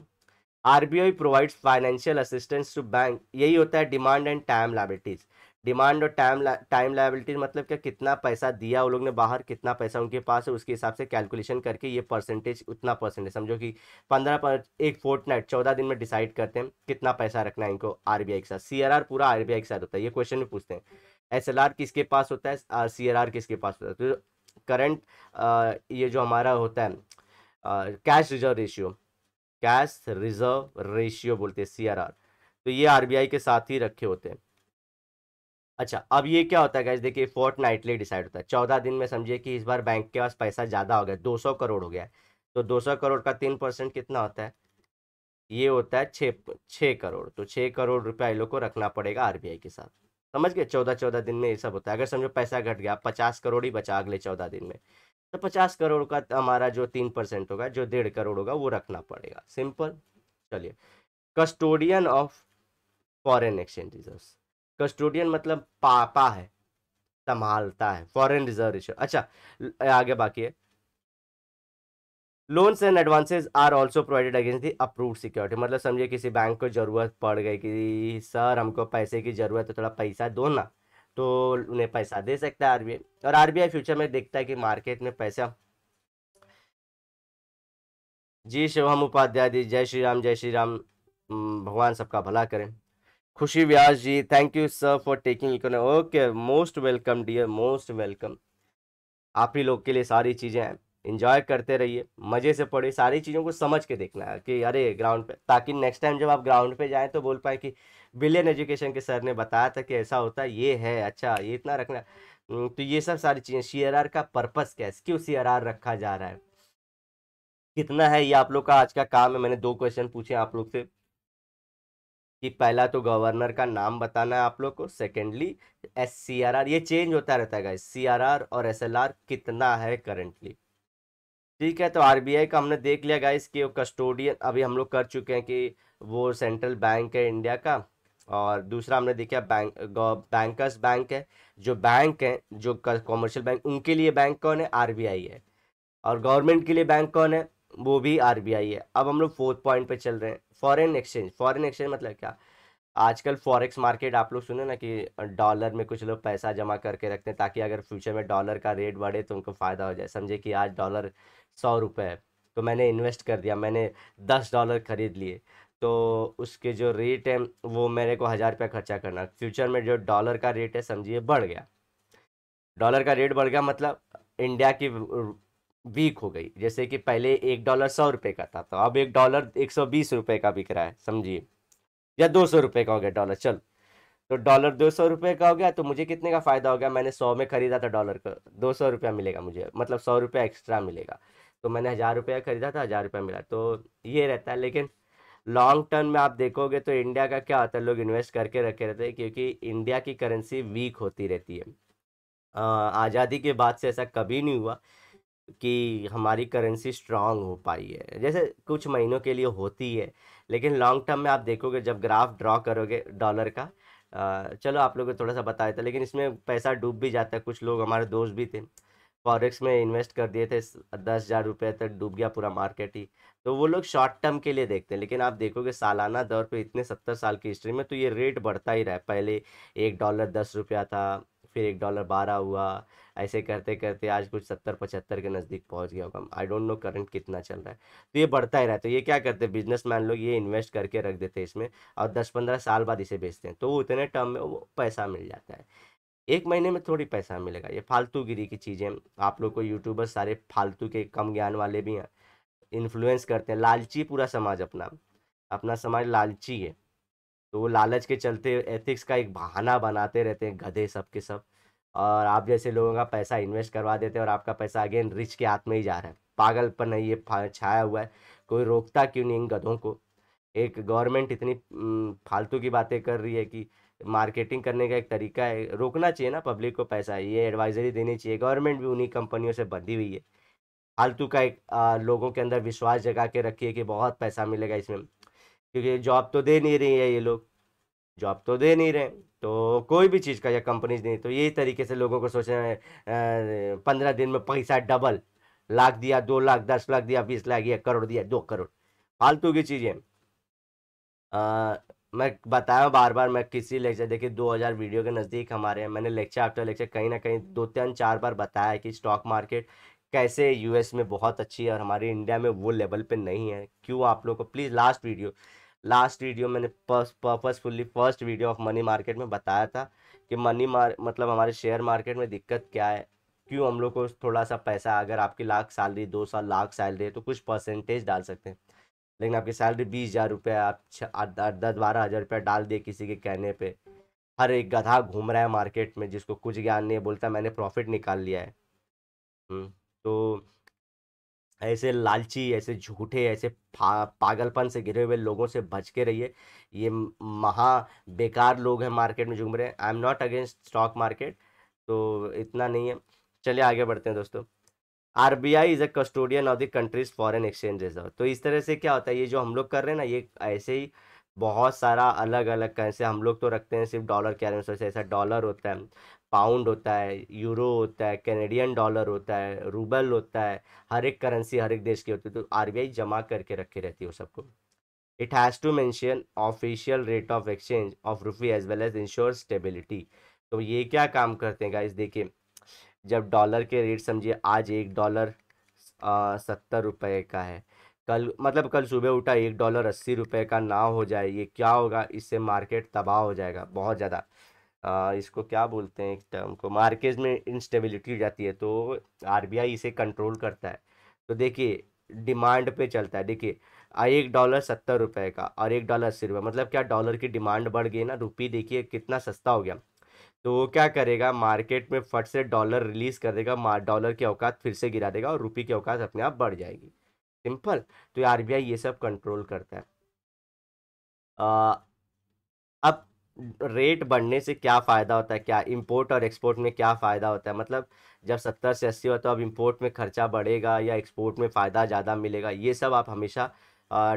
RBI provides financial assistance to bank यही होता है demand and time liabilities demand और टाइम टाइम लाइबिलिटी मतलब क्या कितना पैसा दिया वो लोग ने बाहर कितना पैसा उनके पास है उसके हिसाब से कैलकुलेशन करके ये परसेंटेज उतना परसेंटेज समझो कि पंद्रह पर एक फोर्थ नाइट चौदह दिन में डिसाइड करते हैं कितना पैसा रखना है इनको आर के साथ सी पूरा आर के साथ होता है ये क्वेश्चन भी पूछते हैं एस किसके पास होता है सी किसके पास होता है तो करंट ये जो हमारा होता है cash reserve ratio cash reserve ratio बोलते हैं सीआरआर तो ये आरबीआई के साथ ही रखे होते हैं अच्छा अब ये क्या होता है गैस देखिए फोर्ट नाइटली डिसाइड होता है चौदह दिन में समझिए कि इस बार बैंक के पास पैसा ज़्यादा हो गया दो सौ करोड़ हो गया तो दो सौ करोड़ का तीन परसेंट कितना होता है ये होता है छः छः करोड़ तो छः करोड़ रुपया ये लोग को रखना पड़ेगा आरबीआई के साथ समझ गए चौदह चौदह दिन में ये सब होता है अगर समझो पैसा घट गया पचास करोड़ ही बचा अगले चौदह दिन में तो पचास करोड़ का हमारा जो तीन परसेंट होगा जो डेढ़ करोड़ होगा वो रखना पड़ेगा सिंपल चलिए custodian of foreign exchange reserve custodian मतलब पापा है संभालता है फॉरेन रिजर्व अच्छा आगे बाकी है loans and advances are also provided against the approve security मतलब समझिए किसी बैंक को जरूरत पड़ गई कि सर हमको पैसे की जरूरत है थोड़ा पैसा दो ना तो उन्हें पैसा दे सकता है आरबीआई और आरबीआई फ्यूचर में देखता है कि मार्केट में पैसा जी शिवम उपाध्याय जी जय श्री राम जय श्री राम भगवान सबका भला करें Khushi Vyas ji thank you sir for taking econ okay most welcome dear most welcome आप ही लोग के लिए सारी चीज़ें हैं इंजॉय करते रहिए मज़े से पढ़िए सारी चीज़ों को समझ के देखना है कि अरे ग्राउंड पे ताकि नेक्स्ट टाइम जब आप ग्राउंड पे जाएं तो बोल पाए कि बिलियन एजुकेशन के सर ने बताया था कि ऐसा होता है ये है अच्छा ये इतना रखना तो ये सब सारी चीज़ें सी का पर्पज़ क्या है क्यों सी रखा जा रहा है कितना है ये आप लोग का आज का काम है मैंने दो क्वेश्चन पूछे आप लोग से कि पहला तो गवर्नर का नाम बताना है आप लोग को secondly S C R R ये चेंज होता रहता है सी आर आर और एस एल आर कितना है करेंटली ठीक है तो आरबीआई का हमने देख लिया गाइस कि वो कस्टोडियन अभी हम लोग कर चुके हैं कि वो सेंट्रल बैंक है इंडिया का और दूसरा हमने देखा बैंक बैंकर्स बैंक है जो बैंक है जो कॉमर्शियल बैंक उनके लिए बैंक कौन है आर है और गवर्नमेंट के लिए बैंक कौन है वो भी आर है अब हम लोग फोर्थ पॉइंट पे चल रहे हैं फॉरेन एक्सचेंज फॉरेन एक्सचेंज मतलब क्या आजकल फॉरेक्स मार्केट आप लोग सुने ना कि डॉलर में कुछ लोग पैसा जमा करके रखते हैं ताकि अगर फ्यूचर में डॉलर का रेट बढ़े तो उनको फ़ायदा हो जाए समझे कि आज डॉलर सौ रुपये है तो मैंने इन्वेस्ट कर दिया मैंने दस डॉलर खरीद लिए तो उसके जो रेट है वो मेरे को हज़ार रुपया खर्चा करना फ्यूचर में जो डॉलर का रेट है समझिए बढ़ गया डॉलर का रेट बढ़ गया मतलब इंडिया की वीक हो गई जैसे कि पहले एक डॉलर सौ रुपये का था तो अब एक डॉलर एक सौ बीस रुपये का बिक रहा है समझिए या दो सौ रुपये का हो गया डॉलर चल तो डॉलर दो सौ रुपये का हो गया तो मुझे कितने का फ़ायदा हो गया मैंने सौ में ख़रीदा था डॉलर का दो सौ रुपया मिलेगा मुझे मतलब सौ रुपया एक्स्ट्रा मिलेगा तो मैंने हज़ार रुपया ख़रीदा था हज़ार रुपया मिला तो ये रहता है लेकिन लॉन्ग टर्म में आप देखोगे तो इंडिया का क्या होता है लोग इन्वेस्ट करके रखे रहते हैं क्योंकि इंडिया की करेंसी वीक होती रहती है आज़ादी के बाद से ऐसा कभी नहीं हुआ कि हमारी करेंसी स्ट्रांग हो पाई है जैसे कुछ महीनों के लिए होती है लेकिन लॉन्ग टर्म में आप देखोगे जब ग्राफ ड्रॉ करोगे डॉलर का चलो आप लोगों को थोड़ा सा बताया था लेकिन इसमें पैसा डूब भी जाता है कुछ लोग हमारे दोस्त भी थे फॉरेक्स में इन्वेस्ट कर दिए थे दस हज़ार रुपये तक डूब गया पूरा मार्केट ही तो वो लोग शॉर्ट टर्म के लिए देखते हैं लेकिन आप देखोगे सालाना दौर पे इतने सत्तर साल की हिस्ट्री में तो ये रेट बढ़ता ही रहा है पहले एक डॉलर दस रुपया था फिर एक डॉलर बारह हुआ ऐसे करते करते आज कुछ सत्तर पचहत्तर के नज़दीक पहुंच गया होगा आई डोंट नो करंट कितना चल रहा है तो ये बढ़ता ही रहा है तो ये क्या करते हैं मैन लोग ये इन्वेस्ट करके रख देते हैं इसमें और दस पंद्रह साल बाद इसे बेचते हैं तो उतने टर्म में वो पैसा मिल जाता है एक महीने में थोड़ी पैसा मिलेगा ये फालतूगिरी की चीज़ें आप लोग को यूट्यूबर सारे फालतू के कम ज्ञान वाले भी हैं इन्फ्लुएंस करते हैं लालची पूरा समाज अपना अपना समाज लालची है तो वो लालच के चलते एथिक्स का एक बहाना बनाते रहते हैं गधे सब के सब और आप जैसे लोगों का पैसा इन्वेस्ट करवा देते हैं और आपका पैसा अगेन रिच के हाथ में ही जा रहा है पागलपन है ये छाया हुआ है कोई रोकता क्यों नहीं इन गधों को एक गवर्नमेंट इतनी फालतू की बातें कर रही है कि मार्केटिंग करने का एक तरीका है रोकना चाहिए ना पब्लिक को पैसा ये एडवाइजरी देनी चाहिए गवर्नमेंट भी उन्हीं कंपनियों से बंधी हुई है फालतू का एक आ, लोगों के अंदर विश्वास जगा के रखिए कि बहुत पैसा मिलेगा इसमें क्योंकि जॉब तो दे नहीं रही है ये लोग जॉब तो दे नहीं रहे तो कोई भी चीज़ का या कंपनीज नहीं तो यही तरीके से लोगों को सोच रहे पंद्रह दिन में पैसा डबल लाख दिया दो लाख दस लाख दिया बीस लाख या करोड़ दिया दो करोड़ फालतू की चीज़ें मैं बताया बार बार मैं किसी लेक्चर देखिए 2000 वीडियो के नज़दीक हमारे हैं मैंने लेक्चर आफ्टर लेक्चर कहीं ना कहीं दो तीन चार बार बताया है कि स्टॉक मार्केट कैसे यूएस में बहुत अच्छी है और हमारे इंडिया में वो लेवल पे नहीं है क्यों आप लोग को please last video last video मैंने purposefully first video of money market में बताया था कि मनी मार मतलब हमारे शेयर मार्केट में दिक्कत क्या है क्यों हम लोग को थोड़ा सा पैसा अगर आपकी लाख सैलरी दो साल लाख सैलरी है तो कुछ परसेंटेज डाल सकते हैं लेकिन आपकी सैलरी बीस हज़ार रुपया आप दस बारह हज़ार रुपया डाल दिए किसी के कहने पे हर एक गधा घूम रहा है मार्केट में जिसको कुछ ज्ञान नहीं है बोलता मैंने प्रॉफिट निकाल लिया है हम्म, तो ऐसे लालची ऐसे झूठे ऐसे पागलपन से घिरे हुए लोगों से बच के रहिए ये महा बेकार लोग हैं मार्केट में झूम रहे हैं I am not against stock market तो इतना नहीं है चलिए आगे बढ़ते हैं दोस्तों RBI is a custodian of the country's foreign exchange reserve तो इस तरह से क्या होता है ये जो हम लोग कर रहे हैं ना ये ऐसे ही बहुत सारा अलग अलग करेंसी हम लोग तो रखते हैं सिर्फ डॉलर के अरेंज से ऐसा डॉलर होता है पाउंड होता है यूरो होता है कैनेडियन डॉलर होता है रूबल होता है हर एक करेंसी हर एक देश की होती है तो आर जमा करके रखी रहती है वो सबको it has to mention official rate of exchange of rupee as well as ensure stability तो ये क्या काम करते हैं गाइस देखिए जब डॉलर के रेट समझिए आज एक डॉलर सत्तर रुपये का है कल मतलब कल सुबह उठा एक डॉलर अस्सी रुपये का ना हो जाए ये क्या होगा इससे मार्केट तबाह हो जाएगा बहुत ज़्यादा इसको क्या बोलते हैं एक टर्म को मार्केट में इंस्टेबिलिटी हो जाती है तो आरबीआई इसे कंट्रोल करता है तो देखिए डिमांड पे चलता है देखिए एक डॉलर सत्तर रुपये का और एक डॉलर अस्सी रुपये मतलब क्या डॉलर की डिमांड बढ़ गई ना रुपये देखिए कितना सस्ता हो गया तो वो क्या करेगा मार्केट में फट से डॉलर रिलीज कर देगा डॉलर के औकात फिर से गिरा देगा और रुपये की औकात अपने आप बढ़ जाएगी सिंपल तो आर ये सब कंट्रोल करता है आ, अब रेट बढ़ने से क्या फ़ायदा होता है क्या इंपोर्ट और एक्सपोर्ट में क्या फ़ायदा होता है मतलब जब सत्तर से अस्सी हो तो अब इंपोर्ट में खर्चा बढ़ेगा या एक्सपोर्ट में फ़ायदा ज़्यादा मिलेगा ये सब आप हमेशा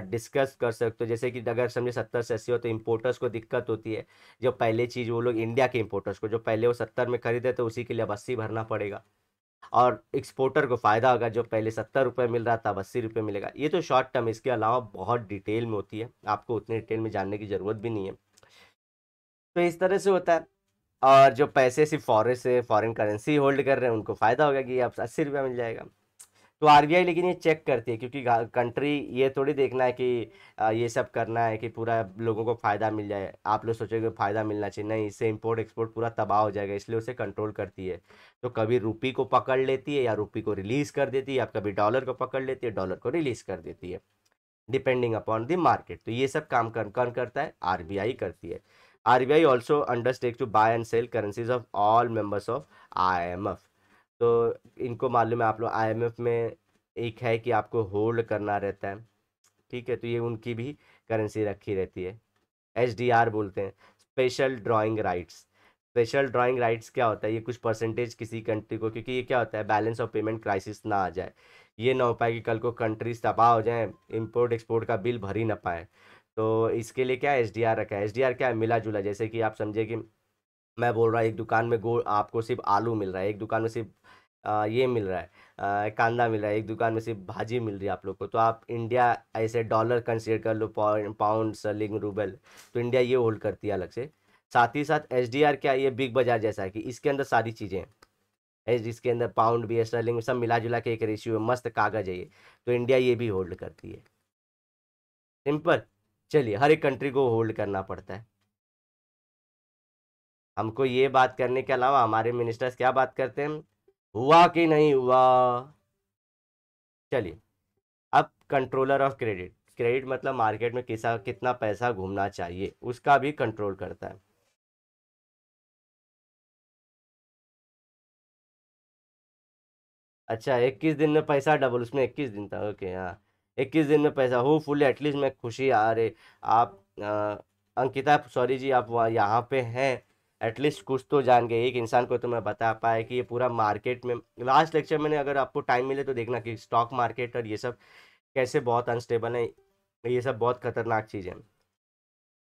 डिस्कस कर सकते हो जैसे कि अगर समझे सत्तर से अस्सी हो तो इम्पोर्टर्स को दिक्कत होती है जो पहले चीज़ वो लोग इंडिया के इम्पोर्टर्स को जो पहले वो सत्तर में खरीदे तो उसी के लिए अब अस्सी भरना पड़ेगा और एक्सपोर्टर को फ़ायदा होगा जो पहले सत्तर रुपये मिल रहा था अब अस्सी रुपये मिलेगा ये तो शॉर्ट टर्म इसके अलावा बहुत डिटेल में होती है आपको उतने डिटेल में जानने की ज़रूरत भी नहीं है तो इस तरह से होता है और जो पैसे सिर्फ फॉरेन से फॉरेन करेंसी होल्ड कर रहे हैं उनको फ़ायदा होगा कि आप अस्सी रुपया मिल जाएगा तो आरबीआई लेकिन ये चेक करती है क्योंकि कंट्री ये थोड़ी देखना है कि ये सब करना है कि पूरा लोगों को फ़ायदा मिल जाए आप लोग सोचोगे फ़ायदा मिलना चाहिए नहीं इससे इम्पोर्ट एक्सपोर्ट पूरा तबाह हो जाएगा इसलिए उसे कंट्रोल करती है तो कभी रुपी को पकड़ लेती है या रुपी को रिलीज़ कर देती है या कभी डॉलर को पकड़ लेती है डॉलर को रिलीज़ कर देती है डिपेंडिंग अपॉन द मार्केट तो ये सब काम कौन कौन करता है आर करती है R B undertake to buy and sell currencies of all members of I M F तो इनको मालूम है आप लोग आईएमएफ में एक है कि आपको होल्ड करना रहता है ठीक है तो ये उनकी भी करेंसी रखी रहती है एच बोलते हैं special drawing rights special drawing rights क्या होता है ये कुछ परसेंटेज किसी कंट्री को क्योंकि ये क्या होता है बैलेंस ऑफ पेमेंट क्राइसिस ना आ जाए ये ना हो पाए कि कल को कंट्रीज तबाह हो जाए इम्पोर्ट एक्सपोर्ट का बिल भर ही ना पाए तो इसके लिए क्या एस डी आर रखा है एस डी आर क्या है मिला जुला जैसे कि आप समझे कि मैं बोल रहा एक दुकान में गो आपको सिर्फ आलू मिल रहा है एक दुकान में सिर्फ ये मिल रहा है कांदा मिल रहा है एक दुकान में सिर्फ भाजी मिल रही है आप लोग को तो आप इंडिया ऐसे डॉलर कंसिडर कर लो पाउंड सलिंग रूबल तो इंडिया ये होल्ड करती है अलग से साथ ही साथ एच डी आर क्या ये बिग बाजार जैसा है कि इसके अंदर सारी चीज़ें हैं एच जिसके अंदर पाउंड भी सलिंग सब मिला जुला के एक रेशियो है मस्त कागज है ये तो इंडिया ये भी होल्ड करती है सिंपल चलिए हर एक कंट्री को होल्ड करना पड़ता है हमको ये बात करने के अलावा हमारे मिनिस्टर्स क्या बात करते हैं हुआ कि नहीं हुआ चलिए अब कंट्रोलर ऑफ क्रेडिट क्रेडिट मतलब मार्केट में किसा कितना पैसा घूमना चाहिए उसका भी कंट्रोल करता है अच्छा इक्कीस दिन में पैसा डबल उसमें इक्कीस दिन था ओके हाँ इक्कीस दिन में पैसा हो फुल एटलीस्ट मैं खुशी आ रहे आप आ, अंकिता सॉरी जी आप वहाँ यहाँ पे हैं एटलीस्ट कुछ तो जान गए एक इंसान को तो मैं बता पाया कि ये पूरा मार्केट में लास्ट लेक्चर मैंने अगर आपको टाइम मिले तो देखना कि स्टॉक मार्केट और ये सब कैसे बहुत अनस्टेबल है ये सब बहुत खतरनाक चीज़ है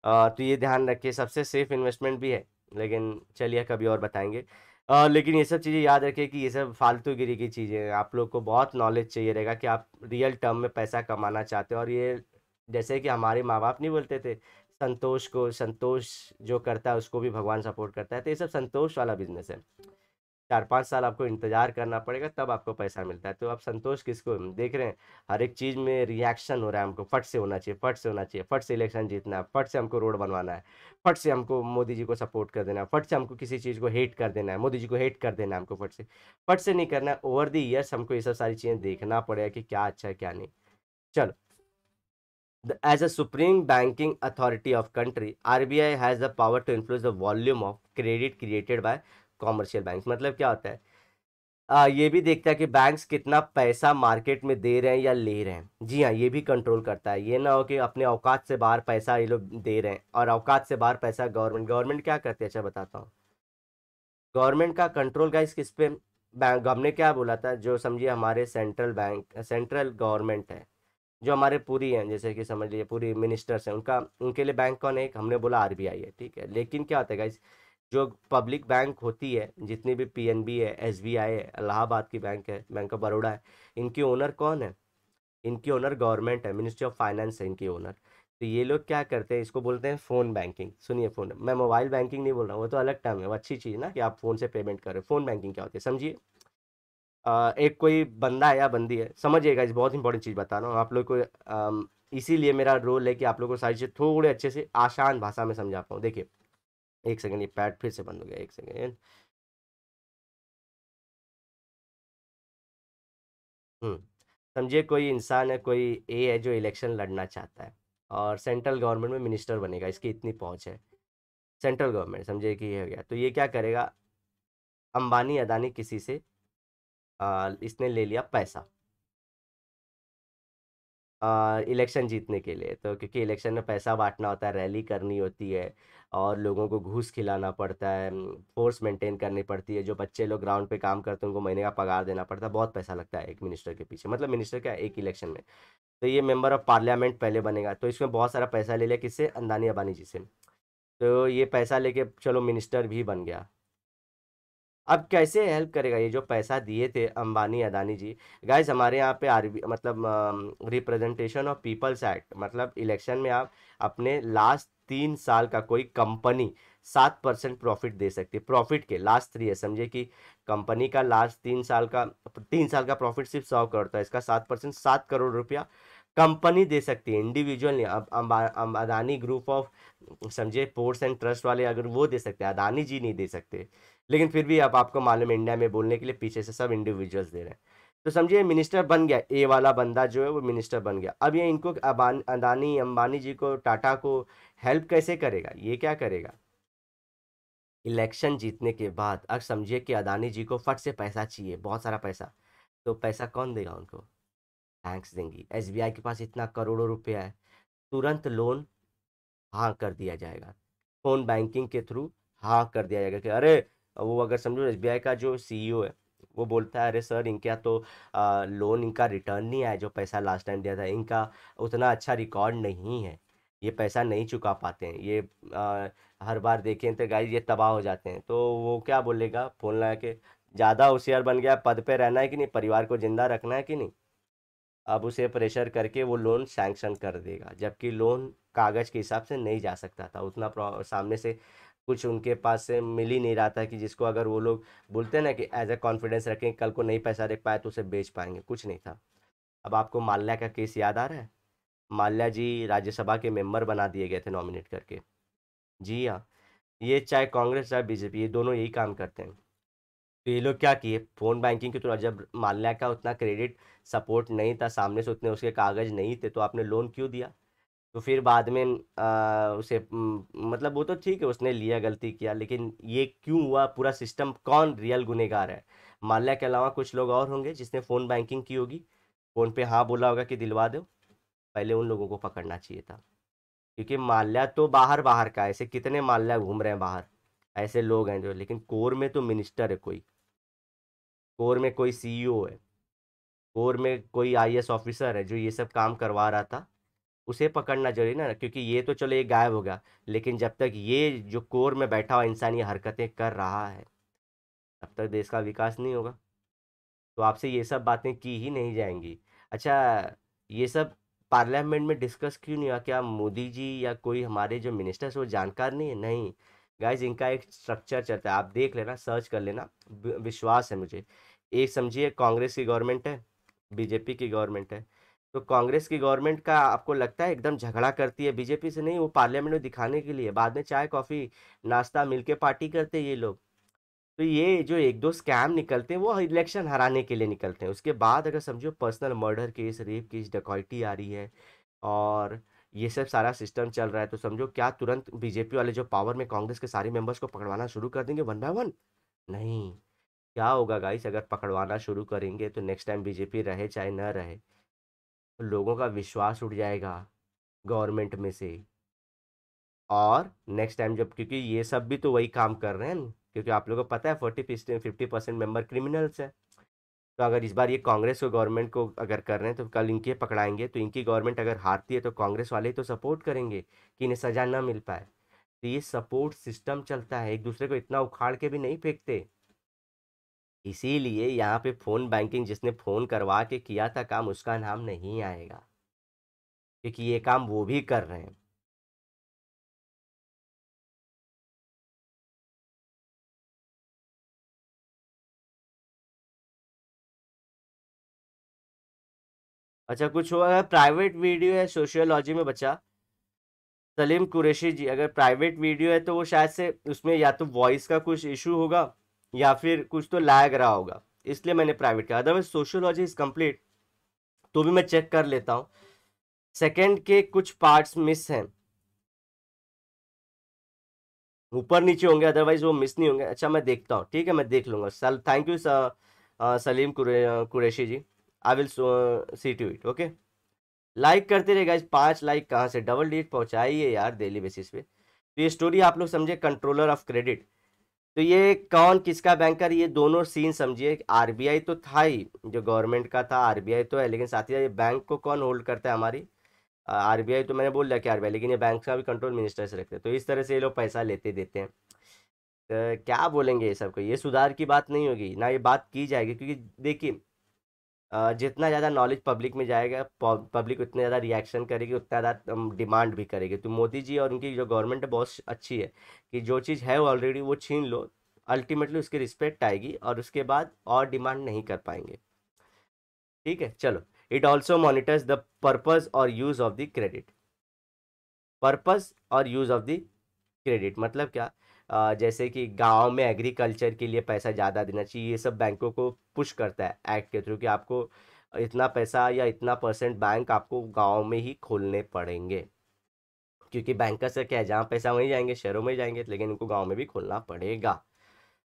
तो ये ध्यान रखिए सबसे सेफ इन्वेस्टमेंट भी है लेकिन चलिए कभी और बताएंगे आ, लेकिन ये सब चीज़ें याद रखिए कि ये सब फालतू गिरी की चीज़ें हैं आप लोग को बहुत नॉलेज चाहिए रहेगा कि आप रियल टर्म में पैसा कमाना चाहते हो और ये जैसे कि हमारे माँ बाप नहीं बोलते थे संतोष को संतोष जो करता है उसको भी भगवान सपोर्ट करता है तो ये सब संतोष वाला बिजनेस है चार पाँच साल आपको इंतजार करना पड़ेगा तब आपको पैसा मिलता है तो आप संतोष किसको देख रहे हैं हर एक चीज़ में रिएक्शन हो रहा है हमको फट से होना चाहिए फट से होना चाहिए फट से इलेक्शन जीतना है फट से हमको रोड बनवाना है फट से हमको मोदी जी को सपोर्ट कर देना है फट से हमको किसी चीज़ को हेट कर देना है मोदी जी को हेट कर देना है हमको फट से फट से नहीं करना है ओवर दी ईयर्स हमको ये सब सारी चीज़ें देखना पड़ेगा कि क्या अच्छा है क्या नहीं चलो as a supreme banking authority of country RBI has the power to influence the volume of credit created by commercial banks मतलब क्या होता है आ, ये भी देखता है कि बैंक्स कितना पैसा मार्केट में दे रहे हैं या ले रहे हैं जी हाँ ये भी कंट्रोल करता है ये ना हो कि अपने अवकात से बाहर पैसा ये लोग दे रहे हैं और अवकात से बाहर पैसा गवर्नमेंट गवर्नमेंट क्या करती है अच्छा बताता हूँ गवर्नमेंट का कंट्रोल का किस पे बैंक हमने क्या बोला था जो समझिए हमारे सेंट्रल बैंक सेंट्रल गवर्नमेंट है जो हमारे पूरी हैं जैसे कि समझ लीजिए पूरी मिनिस्टर्स हैं उनका उनके लिए बैंक कौन है एक हमने बोला आर है ठीक है लेकिन क्या होता है गाइज जो पब्लिक बैंक होती है जितनी भी पीएनबी है एसबीआई है इलाहाबाद की बैंक है बैंक ऑफ बड़ौड़ा है इनकी ओनर कौन है इनकी ओनर गवर्नमेंट है मिनिस्ट्री ऑफ फाइनेंस है इनकी ओनर तो ये लोग क्या करते हैं इसको बोलते हैं फ़ोन बैंकिंग सुनिए फ़ोन मैं मोबाइल बैंकिंग नहीं बोल रहा हूँ वो तो अलग टर्म है वो अच्छी चीज़ ना कि आप फ़ोन से पेमेंट करें फ़ोन बैंकिंग क्या होती है समझिए एक कोई बंदा है या बंदी है समझिएगा इस बहुत इंपॉर्टेंट चीज़ बता रहा हूँ आप लोग को इसीलिए मेरा रोल है कि आप लोग को सारी चीज़ थोड़े अच्छे से आसान भाषा में समझा पाऊँ देखिए एक सेकेंड ये पैड फिर से बंद हो गया एक सेकेंड हम्म, समझिए कोई इंसान है कोई ए है जो इलेक्शन लड़ना चाहता है और सेंट्रल गवर्नमेंट में मिनिस्टर बनेगा इसकी इतनी पहुंच है सेंट्रल गवर्नमेंट समझिए कि ये हो गया तो ये क्या करेगा अंबानी अदानी किसी से आ, इसने ले लिया पैसा इलेक्शन जीतने के लिए तो क्योंकि इलेक्शन में पैसा बांटना होता है रैली करनी होती है और लोगों को घूस खिलाना पड़ता है फोर्स मेंटेन करनी पड़ती है जो बच्चे लोग ग्राउंड पे काम करते हैं उनको महीने का पगार देना पड़ता है बहुत पैसा लगता है एक मिनिस्टर के पीछे मतलब मिनिस्टर का एक इलेक्शन में तो ये मेम्बर ऑफ पार्लियामेंट पहले बनेगा तो इसमें बहुत सारा पैसा ले लिया किससे अंदानी अबानी जी से तो ये पैसा लेके चलो मिनिस्टर भी बन गया अब कैसे हेल्प करेगा ये जो पैसा दिए थे अंबानी अदानी जी गाइज हमारे यहाँ पे आर मतलब रिप्रेजेंटेशन ऑफ पीपल्स एक्ट मतलब इलेक्शन में आप अपने लास्ट तीन साल का कोई कंपनी सात परसेंट प्रॉफिट दे सकती है प्रॉफिट के लास्ट थ्री है समझे कि कंपनी का लास्ट तीन साल का तीन साल का प्रॉफिट सिर्फ सौ करोड़ था इसका सात परसेंट सात करोड़ रुपया कंपनी दे सकती है इंडिविजुअल नहीं अब अदानी ग्रुप ऑफ समझे पोर्ट्स एंड ट्रस्ट वाले अगर वो दे सकते हैं अदानी जी नहीं दे सकते लेकिन फिर भी अब आपको मालूम है इंडिया में बोलने के लिए पीछे से सब इंडिविजुअल्स दे रहे हैं तो समझिए मिनिस्टर बन गया ए वाला बंदा जो है वो मिनिस्टर बन गया अब ये इनको अदानी अंबानी जी को टाटा को हेल्प कैसे करेगा ये क्या करेगा इलेक्शन जीतने के बाद अब समझिए कि अदानी जी को फट से पैसा चाहिए बहुत सारा पैसा तो पैसा कौन देगा उनको बैंक्स देंगी एस के पास इतना करोड़ों रुपया है तुरंत लोन हाँ कर दिया जाएगा फ़ोन बैंकिंग के थ्रू हाँ कर दिया जाएगा कि अरे वो अगर समझो एस का जो सी e है वो बोलता है अरे सर इनका तो आ, लोन इनका रिटर्न नहीं आया जो पैसा लास्ट टाइम दिया था इनका उतना अच्छा रिकॉर्ड नहीं है ये पैसा नहीं चुका पाते हैं ये आ, हर बार देखें तो गाइज ये तबाह हो जाते हैं तो वो क्या बोलेगा फोन लगा के ज़्यादा होशियार बन गया पद पे रहना है कि नहीं परिवार को ज़िंदा रखना है कि नहीं अब उसे प्रेशर करके वो लोन सैंक्शन कर देगा जबकि लोन कागज़ के हिसाब से नहीं जा सकता था उतना सामने से कुछ उनके पास से मिल ही नहीं रहा था कि जिसको अगर वो लोग बोलते हैं ना कि एज ए कॉन्फिडेंस रखें कल को नहीं पैसा दे पाए तो उसे बेच पाएंगे कुछ नहीं था अब आपको माल्या का केस याद आ रहा है माल्या जी राज्यसभा के मेंबर बना दिए गए थे नॉमिनेट करके जी हाँ ये चाहे कांग्रेस चाहे बीजेपी ये दोनों यही काम करते हैं तो ये लोग क्या किए फ़ोन बैंकिंग के तो जब माल्या का उतना क्रेडिट सपोर्ट नहीं था सामने से उतने उसके कागज़ नहीं थे तो आपने लोन क्यों दिया तो फिर बाद में आ, उसे मतलब वो तो ठीक है उसने लिया गलती किया लेकिन ये क्यों हुआ पूरा सिस्टम कौन रियल गुनेगार है माल्या के अलावा कुछ लोग और होंगे जिसने फ़ोन बैंकिंग की होगी फ़ोन पे हाँ बोला होगा कि दिलवा दो पहले उन लोगों को पकड़ना चाहिए था क्योंकि माल्या तो बाहर बाहर का ऐसे कितने माल्या घूम रहे हैं बाहर ऐसे लोग हैं जो लेकिन कोर में तो मिनिस्टर है कोई कोर में कोई सीईओ e है कोर में कोई आईएएस ऑफिसर है जो ये सब काम करवा रहा था उसे पकड़ना जरूरी ना क्योंकि ये तो चलो ये गायब हो गया लेकिन जब तक ये जो कोर में बैठा हुआ इंसान ये हरकतें कर रहा है तब तक देश का विकास नहीं होगा तो आपसे ये सब बातें की ही नहीं जाएंगी अच्छा ये सब पार्लियामेंट में डिस्कस क्यों नहीं हुआ क्या मोदी जी या कोई हमारे जो मिनिस्टर्स वो जानकार नहीं है नहीं गाइज इनका एक स्ट्रक्चर चलता है आप देख लेना सर्च कर लेना विश्वास है मुझे एक समझिए कांग्रेस की गवर्नमेंट है बीजेपी की गवर्नमेंट है तो कांग्रेस की गवर्नमेंट का आपको लगता है एकदम झगड़ा करती है बीजेपी से नहीं वो पार्लियामेंट में दिखाने के लिए बाद में चाय कॉफ़ी नाश्ता मिलके पार्टी करते ये लोग तो ये जो एक दो स्कैम निकलते हैं वो इलेक्शन हराने के लिए निकलते हैं उसके बाद अगर समझो personal murder case rape case डकैती आ रही है और ये सब सारा सिस्टम चल रहा है तो समझो क्या तुरंत बीजेपी वाले जो पावर में कांग्रेस के सारे मेंबर्स को पकड़वाना शुरू कर देंगे वन बाय वन नहीं क्या होगा गाइस अगर पकड़वाना शुरू करेंगे तो नेक्स्ट टाइम बीजेपी रहे चाहे न रहे तो लोगों का विश्वास उठ जाएगा गवर्नमेंट में से और नेक्स्ट टाइम जब क्योंकि ये सब भी तो वही काम कर रहे हैं क्योंकि आप लोगों को पता है forty fifty percent member criminals हैं तो अगर इस बार ये कांग्रेस को गवर्नमेंट को अगर कर रहे हैं तो कल इनके पकड़ाएंगे तो इनकी गवर्नमेंट अगर हारती है तो कांग्रेस वाले तो सपोर्ट करेंगे कि इन्हें सजा ना मिल पाए तो ये सपोर्ट सिस्टम चलता है एक दूसरे को इतना उखाड़ के भी नहीं फेंकते इसीलिए यहाँ पे फ़ोन बैंकिंग जिसने फ़ोन करवा के किया था काम उसका नाम नहीं आएगा क्योंकि ये काम वो भी कर रहे हैं अच्छा कुछ हुआ है प्राइवेट वीडियो है सोशियोलॉजी में बच्चा सलीम कुरैशी जी अगर प्राइवेट वीडियो है तो वो शायद से उसमें या तो वॉइस का कुछ इशू होगा या फिर कुछ तो लैग रहा होगा इसलिए मैंने प्राइवेट किया अदरवाइज सोशियोलॉजी इज कंप्लीट तो भी मैं चेक कर लेता हूँ सेकेंड के कुछ पार्ट्स मिस हैं ऊपर नीचे होंगे अदरवाइज वो मिस नहीं होंगे अच्छा मैं देखता हूँ ठीक है मैं देख लूंगा सल थैंक यू सलीम कुरे, Qureshi ji I will see to it okay like करते रहे गाइज पांच लाइक कहाँ से डबल डिजिट पहुँचाइए यार डेली बेसिस पे तो ये स्टोरी आप लोग समझे कंट्रोलर ऑफ क्रेडिट तो ये कौन किसका बैंकर ये दोनों सीन समझिए आरबीआई तो था ही जो गवर्नमेंट का था आरबीआई तो है लेकिन साथ ही साथ ये बैंक को कौन होल्ड करता है हमारी आरबीआई तो मैंने बोल दिया कि आरबीआई लेकिन ये बैंक का भी कंट्रोल मिनिस्टर से रखते हैं तो इस तरह से ये लोग पैसा लेते देते हैं तो क्या बोलेंगे ये सबको ये सुधार की बात नहीं होगी ना ये बात की जाएगी क्योंकि देखिए जितना ज़्यादा नॉलेज पब्लिक में जाएगा पब्लिक उतना ज़्यादा रिएक्शन करेगी उतना ज़्यादा डिमांड भी करेगी तो मोदी जी और उनकी जो गवर्नमेंट है बहुत अच्छी है कि जो चीज़ है ऑलरेडी वो छीन लो अल्टीमेटली उसकी रिस्पेक्ट आएगी और उसके बाद और डिमांड नहीं कर पाएंगे ठीक है चलो it also monitors the purpose और use of the credit purpose और यूज़ ऑफ द क्रेडिट मतलब क्या जैसे कि गांव में एग्रीकल्चर के लिए पैसा ज़्यादा देना चाहिए ये सब बैंकों को पुश करता है एक्ट के थ्रू कि आपको इतना पैसा या इतना परसेंट बैंक आपको गांव में ही खोलने पड़ेंगे क्योंकि बैंक से क्या है जहाँ पैसा वहीं जाएंगे शहरों में जाएंगे लेकिन उनको गाँव में भी खोलना पड़ेगा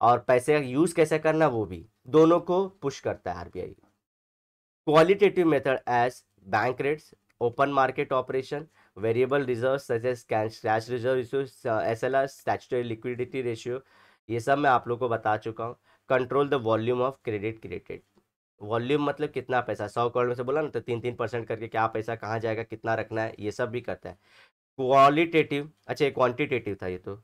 और पैसे यूज़ कैसे करना वो भी दोनों को पुश करता है are qualitative method as bank rates open market operation variable reserve such as cash reserve ratio S L R statutory liquidity ratio ये सब मैं आप लोग को बता चुका हूँ control the volume of credit created volume मतलब कितना पैसा सौ करोड़ में से बोला ना तो तीन तीन परसेंट करके क्या पैसा कहाँ जाएगा कितना रखना है ये सब भी करता है क्वालिटेटिव अच्छा ये क्वान्टिटेटिव था ये तो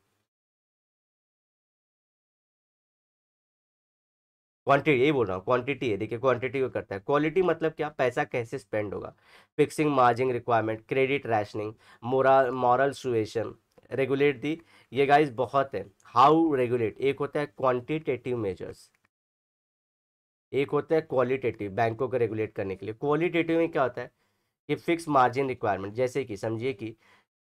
क्वांटिटी यही बोल रहा हूँ क्वांटिटी है देखिए क्वांटिटी को करता है क्वालिटी मतलब क्या पैसा कैसे स्पेंड होगा fixing margin requirement credit rationing moral moral suasion regulate the ये गाइस बहुत है हाउ रेगुलेट एक होता है क्वांटिटेटिव मेजर्स एक होता है क्वालिटेटिव बैंकों को रेगुलेट करने के लिए क्वालिटेटिव में क्या होता है कि फिक्स मार्जिन रिक्वायरमेंट जैसे कि समझिए कि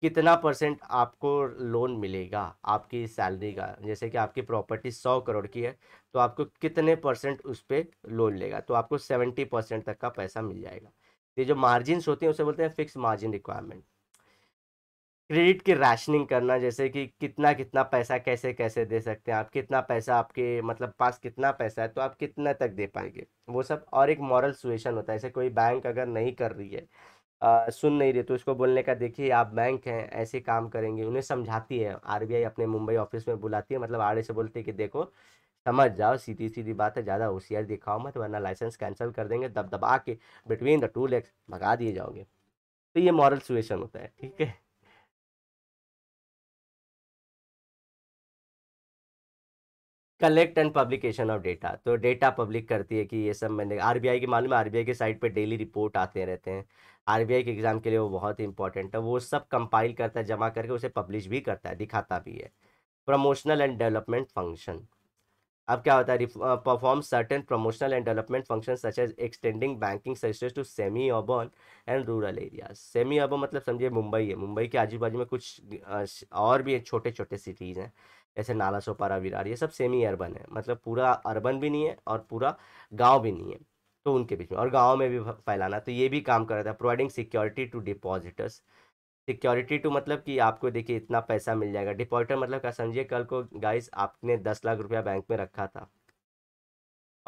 कितना परसेंट आपको लोन मिलेगा आपकी सैलरी का जैसे कि आपकी प्रॉपर्टी सौ करोड़ की है तो आपको कितने परसेंट उस पर लोन लेगा तो आपको सेवेंटी परसेंट तक का पैसा मिल जाएगा ये जो मार्जिन्स होती हैं उसे बोलते हैं फिक्स मार्जिन रिक्वायरमेंट क्रेडिट की राशनिंग करना जैसे कि कितना कितना पैसा कैसे कैसे दे सकते हैं आप कितना पैसा आपके मतलब पास कितना पैसा है तो आप कितना तक दे पाएंगे वो सब और एक मॉरल सिचुएशन होता है जैसे कोई बैंक अगर नहीं कर रही है आ, सुन नहीं रहे तो उसको बोलने का देखिए आप बैंक हैं ऐसे काम करेंगे उन्हें समझाती है आरबीआई अपने मुंबई ऑफिस में बुलाती है मतलब आड़े से बोलती है कि देखो समझ जाओ सीधी सीधी बात है ज़्यादा होशियार दिखाओ मत वरना लाइसेंस कैंसिल कर देंगे दब दबा के बिटवीन द टू लेग्स भगा दिए जाओगे तो ये मॉरल सिचुएशन होता है ठीक है collect and publication of data तो डेटा पब्लिक करती है कि ये सब मैंने आरबीआई के मालूम है आरबीआई के साइट पे डेली रिपोर्ट आते रहते हैं आरबीआई के एग्ज़ाम के लिए वो बहुत इंपॉर्टेंट है वो सब कंपाइल करता है जमा करके उसे पब्लिश भी करता है दिखाता भी है प्रमोशनल एंड डेवलपमेंट फंक्शन अब क्या होता है perform certain promotional and development function such as extending banking services to semi urban and rural areas semi urban मतलब समझिए मुंबई है मुंबई के आजू बाजू में कुछ और भी छोटे छोटे सिटीज़ हैं जैसे नाला सोपारा विरार ये सब सेमी अर्बन है मतलब पूरा अर्बन भी नहीं है और पूरा गाँव भी नहीं है तो उनके बीच में और गाँव में भी फैलाना तो ये भी काम कर रहा था providing security to depositors security to मतलब कि आपको देखिए इतना पैसा मिल जाएगा डिपॉजिटर मतलब क्या समझिए कल को गाइस आपने दस लाख रुपया बैंक में रखा था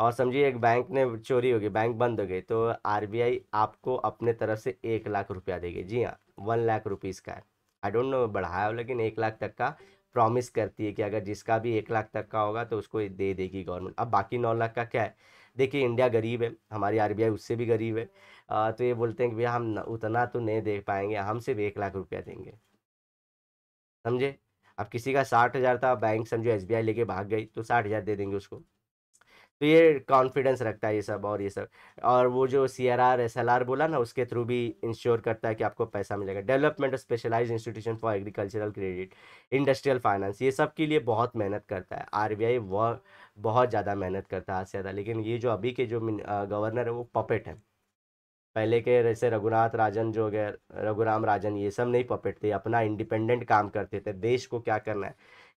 और समझिए एक बैंक ने चोरी हो गई बैंक बंद हो गई तो आर आपको अपने तरफ से एक लाख रुपया देगी जी हाँ वन लाख रुपीज़ का है आई डोंट नो बढ़ाया हो लेकिन एक लाख तक का प्रॉमिस करती है कि अगर जिसका भी एक लाख तक का होगा तो उसको दे देगी गवर्नमेंट अब बाकी नौ लाख का क्या है देखिए इंडिया गरीब है हमारी आरबीआई उससे भी गरीब है आ, तो ये बोलते हैं कि भैया हम उतना तो नहीं दे पाएंगे हम सिर्फ एक लाख रुपया देंगे समझे अब किसी का साठ हज़ार था बैंक समझो एस लेके भाग गई तो साठ हज़ार दे देंगे उसको तो ये कॉन्फिडेंस रखता है ये सब और ये सब और वो जो C R R S L R बोला ना उसके थ्रू भी इंश्योर करता है कि आपको पैसा मिलेगा डेवलपमेंट और specialise institution for agricultural credit industrial finance ये सब के लिए बहुत मेहनत करता है आर बी आई वह बहुत ज़्यादा मेहनत करता है आज से ज़्यादा लेकिन ये जो अभी के जो गवर्नर है वो पपेट है पहले के जैसे रघुनाथ राजन जो गए रघुराम राजन ये सब नहीं पपेट थे अपना इंडिपेंडेंट काम करते थे देश को क्या करना है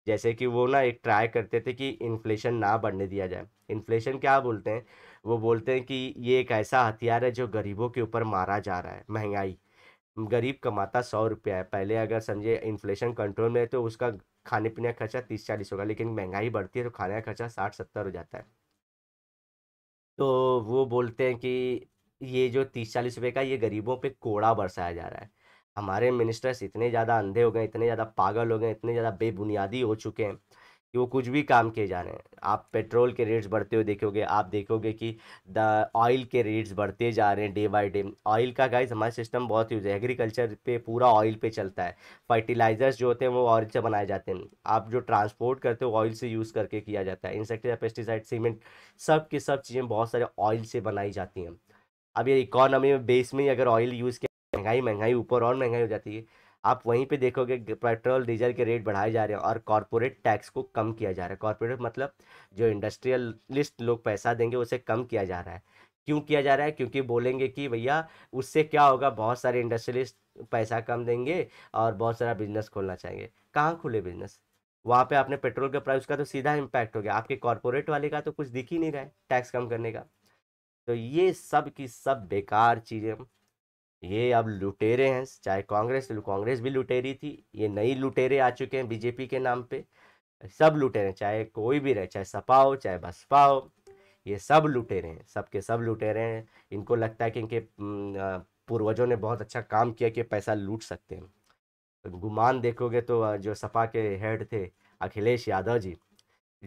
जैसे कि वो ना एक ट्राई करते थे कि इन्फ्लेशन ना बढ़ने दिया जाए इन्फ्लेशन क्या बोलते हैं वो बोलते हैं कि ये एक ऐसा हथियार है जो गरीबों के ऊपर मारा जा रहा है महंगाई गरीब कमाता सौ रुपया है पहले अगर समझे इन्फ्लेशन कंट्रोल में तो उसका खाने पीने का खर्चा तीस चालीस होगा लेकिन महंगाई बढ़ती है तो खाने का खर्चा साठ सत्तर हो जाता है तो वो बोलते हैं कि ये जो तीस चालीस रुपये का ये गरीबों पे कोड़ा बरसाया जा रहा है हमारे मिनिस्टर्स इतने ज़्यादा अंधे हो गए इतने ज़्यादा पागल हो गए इतने ज़्यादा बेबुनियादी हो चुके हैं कि वो कुछ भी काम किए जा रहे हैं आप पेट्रोल के रेट्स बढ़ते हुए देखोगे आप देखोगे कि द ऑयल के रेट्स बढ़ते जा रहे हैं डे बाय डे ऑयल का गाइस हमारा सिस्टम बहुत यूज है एग्रीकल्चर पे पूरा ऑयल पे चलता है फर्टिलाइजर्स जो होते हैं वो ऑयल से बनाए जाते हैं आप जो ट्रांसपोर्ट करते हो ऑयल से यूज़ करके किया जाता है इंसेक्टिस पेस्टिसाइड सीमेंट सब की सब चीज़ें बहुत सारे ऑयल से बनाई जाती हैं अब ये इकोनॉमी में बेस में ही अगर ऑयल यूज़ महंगाई महंगाई ऊपर और महंगाई हो जाती है आप वहीं पे देखोगे पेट्रोल डीजल के रेट बढ़ाए जा रहे हैं और कॉरपोरेट टैक्स को कम किया जा रहा है कॉरपोरेट मतलब जो इंडस्ट्रियलिस्ट लोग पैसा देंगे उसे कम किया जा रहा है क्यों किया जा रहा है क्योंकि बोलेंगे कि भैया उससे क्या होगा बहुत सारे इंडस्ट्रियलिस्ट पैसा कम देंगे और बहुत सारा बिजनेस खोलना चाहेंगे कहाँ खुले बिजनेस वहाँ पे आपने पेट्रोल के प्राइस का तो सीधा इम्पैक्ट हो गया आपके कॉरपोरेट वाले का तो कुछ दिख ही नहीं रहा है टैक्स कम करने का तो ये सब की सब बेकार चीज़ें ये अब लुटेरे हैं चाहे कांग्रेस कांग्रेस भी लुटेरी थी ये नई लुटेरे आ चुके हैं बीजेपी के नाम पे सब लुटेरे चाहे कोई भी रहे चाहे सपा हो चाहे बसपा हो ये सब लुटेरे हैं सबके सब लुटेरे हैं इनको लगता है कि इनके पूर्वजों ने बहुत अच्छा काम किया कि पैसा लूट सकते हैं तो गुमान देखोगे तो जो सपा के हेड थे अखिलेश यादव जी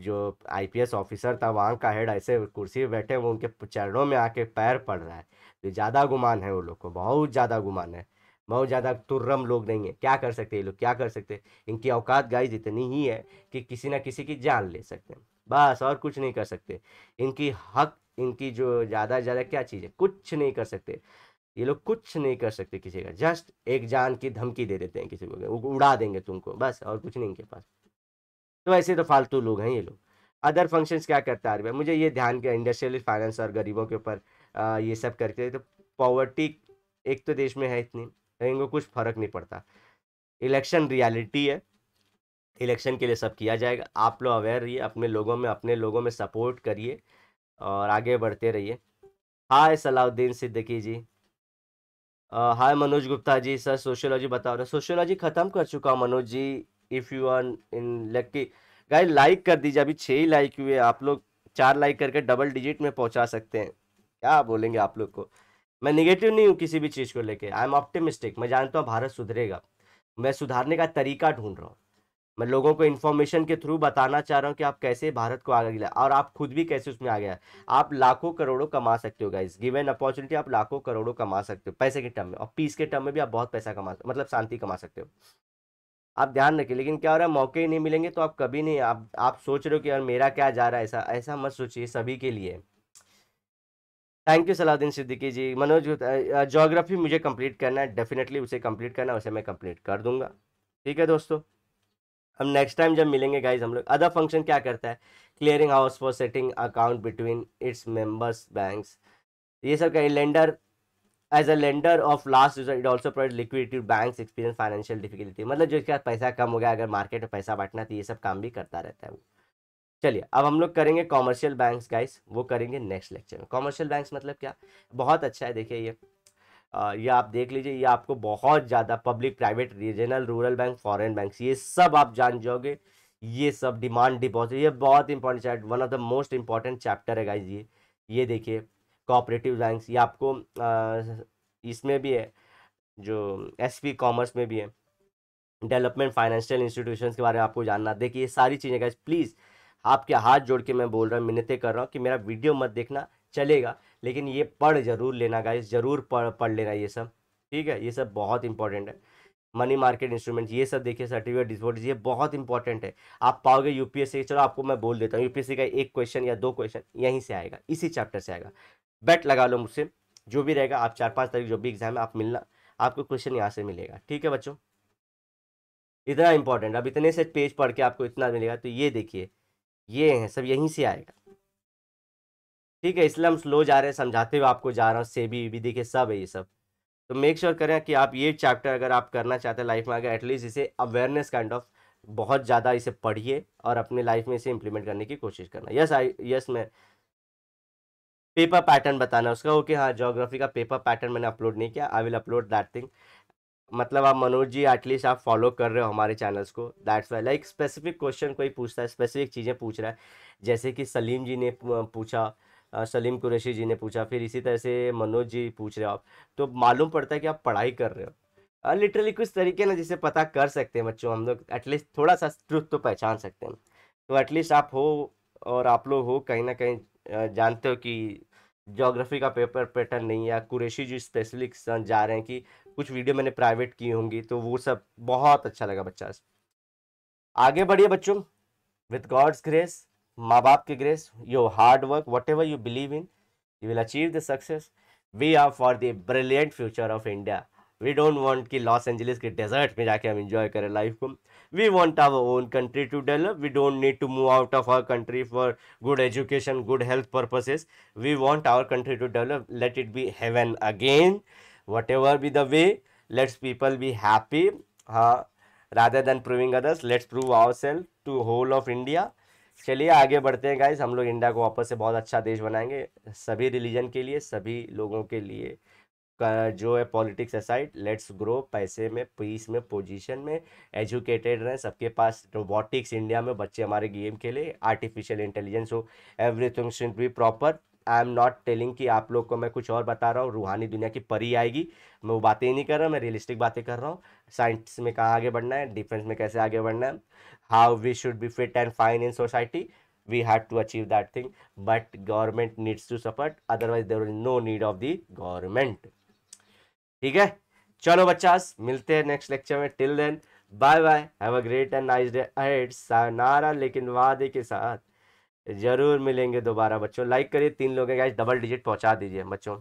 जो आईपीएस ऑफिसर था वहाँ का हेड ऐसे कुर्सी पर बैठे वो उनके चरणों में आके पैर पड़ रहा है तो ज़्यादा गुमान है वो लोग को बहुत ज़्यादा गुमान है बहुत ज़्यादा तुर्रम लोग नहीं है क्या कर सकते ये लोग क्या कर सकते इनकी औकात गाइज इतनी ही है कि किसी ना किसी की जान ले सकते हैं बस और कुछ नहीं कर सकते इनकी हक इनकी जो ज़्यादा से ज़्यादा क्या चीज़ है कुछ नहीं कर सकते ये लोग कुछ नहीं कर सकते किसी का जस्ट एक जान की धमकी दे देते हैं किसी को उड़ा देंगे तुमको बस और कुछ नहीं इनके पास तो ऐसे तो फालतू लोग हैं ये लोग अदर फंक्शंस क्या करता है आर मुझे ये ध्यान के इंडस्ट्रियल फाइनेंस और गरीबों के ऊपर ये सब करते तो पॉवर्टी एक तो देश में है इतनी इनको कुछ फर्क नहीं पड़ता इलेक्शन रियलिटी है इलेक्शन के लिए सब किया जाएगा आप लोग अवेयर रहिए अपने लोगों में अपने लोगों में सपोर्ट करिए और आगे बढ़ते रहिए hi Salauddin Siddiqui ji hi Manoj Gupta ji sir sociology बता रहे सोशियोलॉजी ख़त्म कर चुका हूँ Manoj ji if you are in lucky guys like कर दीजिए अभी छह ही लाइक हुए आप लोग चार लाइक करके डबल डिजिट में पहुंचा सकते हैं क्या बोलेंगे आप लोग को मैं निगेटिव नहीं हूँ किसी भी चीज़ को लेके आई एम ऑप्टिमिस्टिक मैं जानता हूँ भारत सुधरेगा मैं सुधारने का तरीका ढूंढ रहा हूँ मैं लोगों को इन्फॉर्मेशन के थ्रू बताना चाह रहा हूँ कि आप कैसे भारत को आगे गिला और आप खुद भी कैसे उसमें आ गया आप लाखों करोड़ों कमा सकते हो गाइज गिवन अपॉर्चुनिटी आप लाखों करोड़ों कमा सकते हो पैसे के टर्म में और पीस के टर्म में भी आप बहुत पैसा कमा मतलब शांति कमा सकते हो आप ध्यान रखिए लेकिन क्या हो रहा है मौके ही नहीं मिलेंगे तो आप कभी नहीं आप आप सोच रहे हो कि यार मेरा क्या जा रहा है ऐसा ऐसा मत सोचिए सभी के लिए thank you Salahuddin Siddiqui ji Manoj geography मुझे कंप्लीट करना है डेफिनेटली उसे कंप्लीट करना है उसे मैं कंप्लीट कर दूंगा ठीक है दोस्तों हम नेक्स्ट टाइम जब मिलेंगे गाइज हम लोग अदर फंक्शन क्या करता है clearing house for setting account between its members banks ये सब का lender as a lender of last result it also provide liquidity banks experience financial difficulty मतलब जो इसका पैसा कम हो गया अगर मार्केट में पैसा बांटना तो ये सब काम भी करता रहता है वो चलिए अब हम लोग करेंगे कॉमर्शियल बैंक्स गाइस वो करेंगे नेक्स्ट लेक्चर में कॉमर्शियल बैंक्स मतलब क्या बहुत अच्छा है देखिए ये ये आप देख लीजिए ये आपको बहुत ज़्यादा public private regional rural bank foreign banks ये सब आप जान जाओगे ये सब डिमांड डिपॉजिट ये बहुत important one of the most important chapter है गाइज ये ये देखिए कोऑपरेटिव बैंक्स ये आपको इसमें भी है जो एस कॉमर्स में भी है डेवलपमेंट फाइनेंशियल इंस्टीट्यूशन के बारे में आपको जानना देखिए ये सारी चीज़ें गाइज प्लीज़ आपके हाथ जोड़ के मैं बोल रहा हूँ मिन्नतें कर रहा हूँ कि मेरा वीडियो मत देखना चलेगा लेकिन ये पढ़ जरूर लेना गाइज ज़रूर पढ़ पढ़ लेना ये सब ठीक है ये सब बहुत इंपॉर्टेंट है मनी मार्केट इंस्ट्रूमेंट ये सब देखिए सर्टिफिकेट डिस्पोर्ट ये बहुत इंपॉर्टेंट है आप पाओगे यूपीएससी चलो आपको मैं बोल देता हूँ यूपीएससी का एक क्वेश्चन या दो क्वेश्चन यहीं से आएगा इसी चैप्टर से आएगा बैट लगा लो मुझसे जो भी रहेगा आप चार पाँच तारीख जो भी एग्जाम है आप मिलना आपको क्वेश्चन यहाँ से मिलेगा ठीक है बच्चों इतना इंपॉर्टेंट अब इतने से पेज पढ़ के आपको इतना मिलेगा तो ये देखिए ये हैं सब यहीं से आएगा ठीक है इसलिए हम स्लो जा रहे हैं समझाते हुए आपको जा रहा हूँ सेबी भी देखिए सब है ये सब तो मेक श्योर sure करें कि आप ये चैप्टर अगर आप करना चाहते हैं लाइफ में अगर एटलीस्ट इसे अवेयरनेस काइंड ऑफ बहुत ज़्यादा इसे पढ़िए और अपने लाइफ में इसे इम्प्लीमेंट करने की कोशिश करना यस आई यस मैं पेपर पैटर्न बताना उसका ओके हाँ जोग्राफी का पेपर पैटर्न मैंने अपलोड नहीं किया I will upload that thing मतलब आप मनोज जी एटलीस्ट आप फॉलो कर रहे हो हमारे चैनल्स को that's why like specific question कोई पूछता है स्पेसिफिक चीज़ें पूछ रहा है जैसे कि सलीम जी ने पूछा सलीम कुरैशी जी ने पूछा फिर इसी तरह से मनोज जी पूछ रहे हो आप तो मालूम पड़ता है कि आप पढ़ाई कर रहे हो लिटरली कुछ तरीके ना जिसे पता कर सकते हैं बच्चों हम लोग एटलीस्ट थोड़ा सा ट्रुथ तो पहचान सकते हैं तो एटलीस्ट आप हो और आप लोग हो कहीं ना कहीं जानते हो कि जोग्राफी का पेपर पैटर्न नहीं है कुरेशी जो स्पेशली जा रहे हैं कि कुछ वीडियो मैंने प्राइवेट की होंगी तो वो सब बहुत अच्छा लगा बच्चा आगे बढ़िए बच्चों विथ गॉड्स ग्रेस माँ बाप के grace your hard work whatever you believe in you will achieve the success we are for the brilliant future of India we don't want कि लॉस एंजलिस के डेजर्ट में जाके हम enjoy करें life को we want our own country to develop we don't need to move out of our country for good education good health purposes we want our country to develop let it be heaven again whatever be the way let's people be happy हाँ rather than proving others let's prove our self to whole of India चलिए आगे बढ़ते हैं guys हम लोग India को वापस से बहुत अच्छा देश बनाएंगे सभी रिलीजन के लिए सभी लोगों के लिए जो है पॉलिटिक्स असाइड लेट्स ग्रो पैसे में पीस में पोजीशन में एजुकेटेड रहें सबके पास रोबोटिक्स इंडिया में बच्चे हमारे गेम खेले आर्टिफिशियल इंटेलिजेंस हो everything should be proper I am not telling कि आप लोग को मैं कुछ और बता रहा हूँ रूहानी दुनिया की परी आएगी मैं वो बातें नहीं कर रहा मैं रियलिस्टिक बातें कर रहा हूँ साइंस में कहाँ आगे बढ़ना है डिफेंस में कैसे आगे बढ़ना है how we should be fit and fine in society we have to achieve that thing but government needs to support otherwise there is no need of the government ठीक है चलो बच्चा मिलते हैं नेक्स्ट लेक्चर में till then bye bye have a great and nice day ahead सानारा लेकिन वादे के साथ जरूर मिलेंगे दोबारा बच्चों लाइक करिए तीन लोग हैं गाइस डबल डिजिट पहुंचा दीजिए बच्चों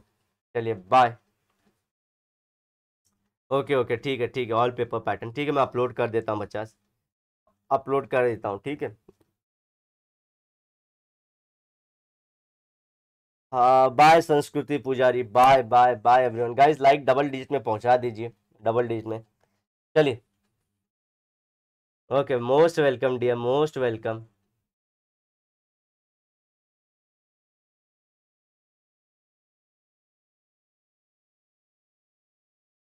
चलिए बाय ओके ओके ठीक है ठीक है ऑल पेपर पैटर्न ठीक है मैं अपलोड कर देता हूँ बच्चा अपलोड कर देता हूँ ठीक है बाय हाँ, Sanskriti Pujari bye bye bye everyone guys like double digit में पहुंचा दीजिए डबल डिजिट में चलिए okay most welcome dear most welcome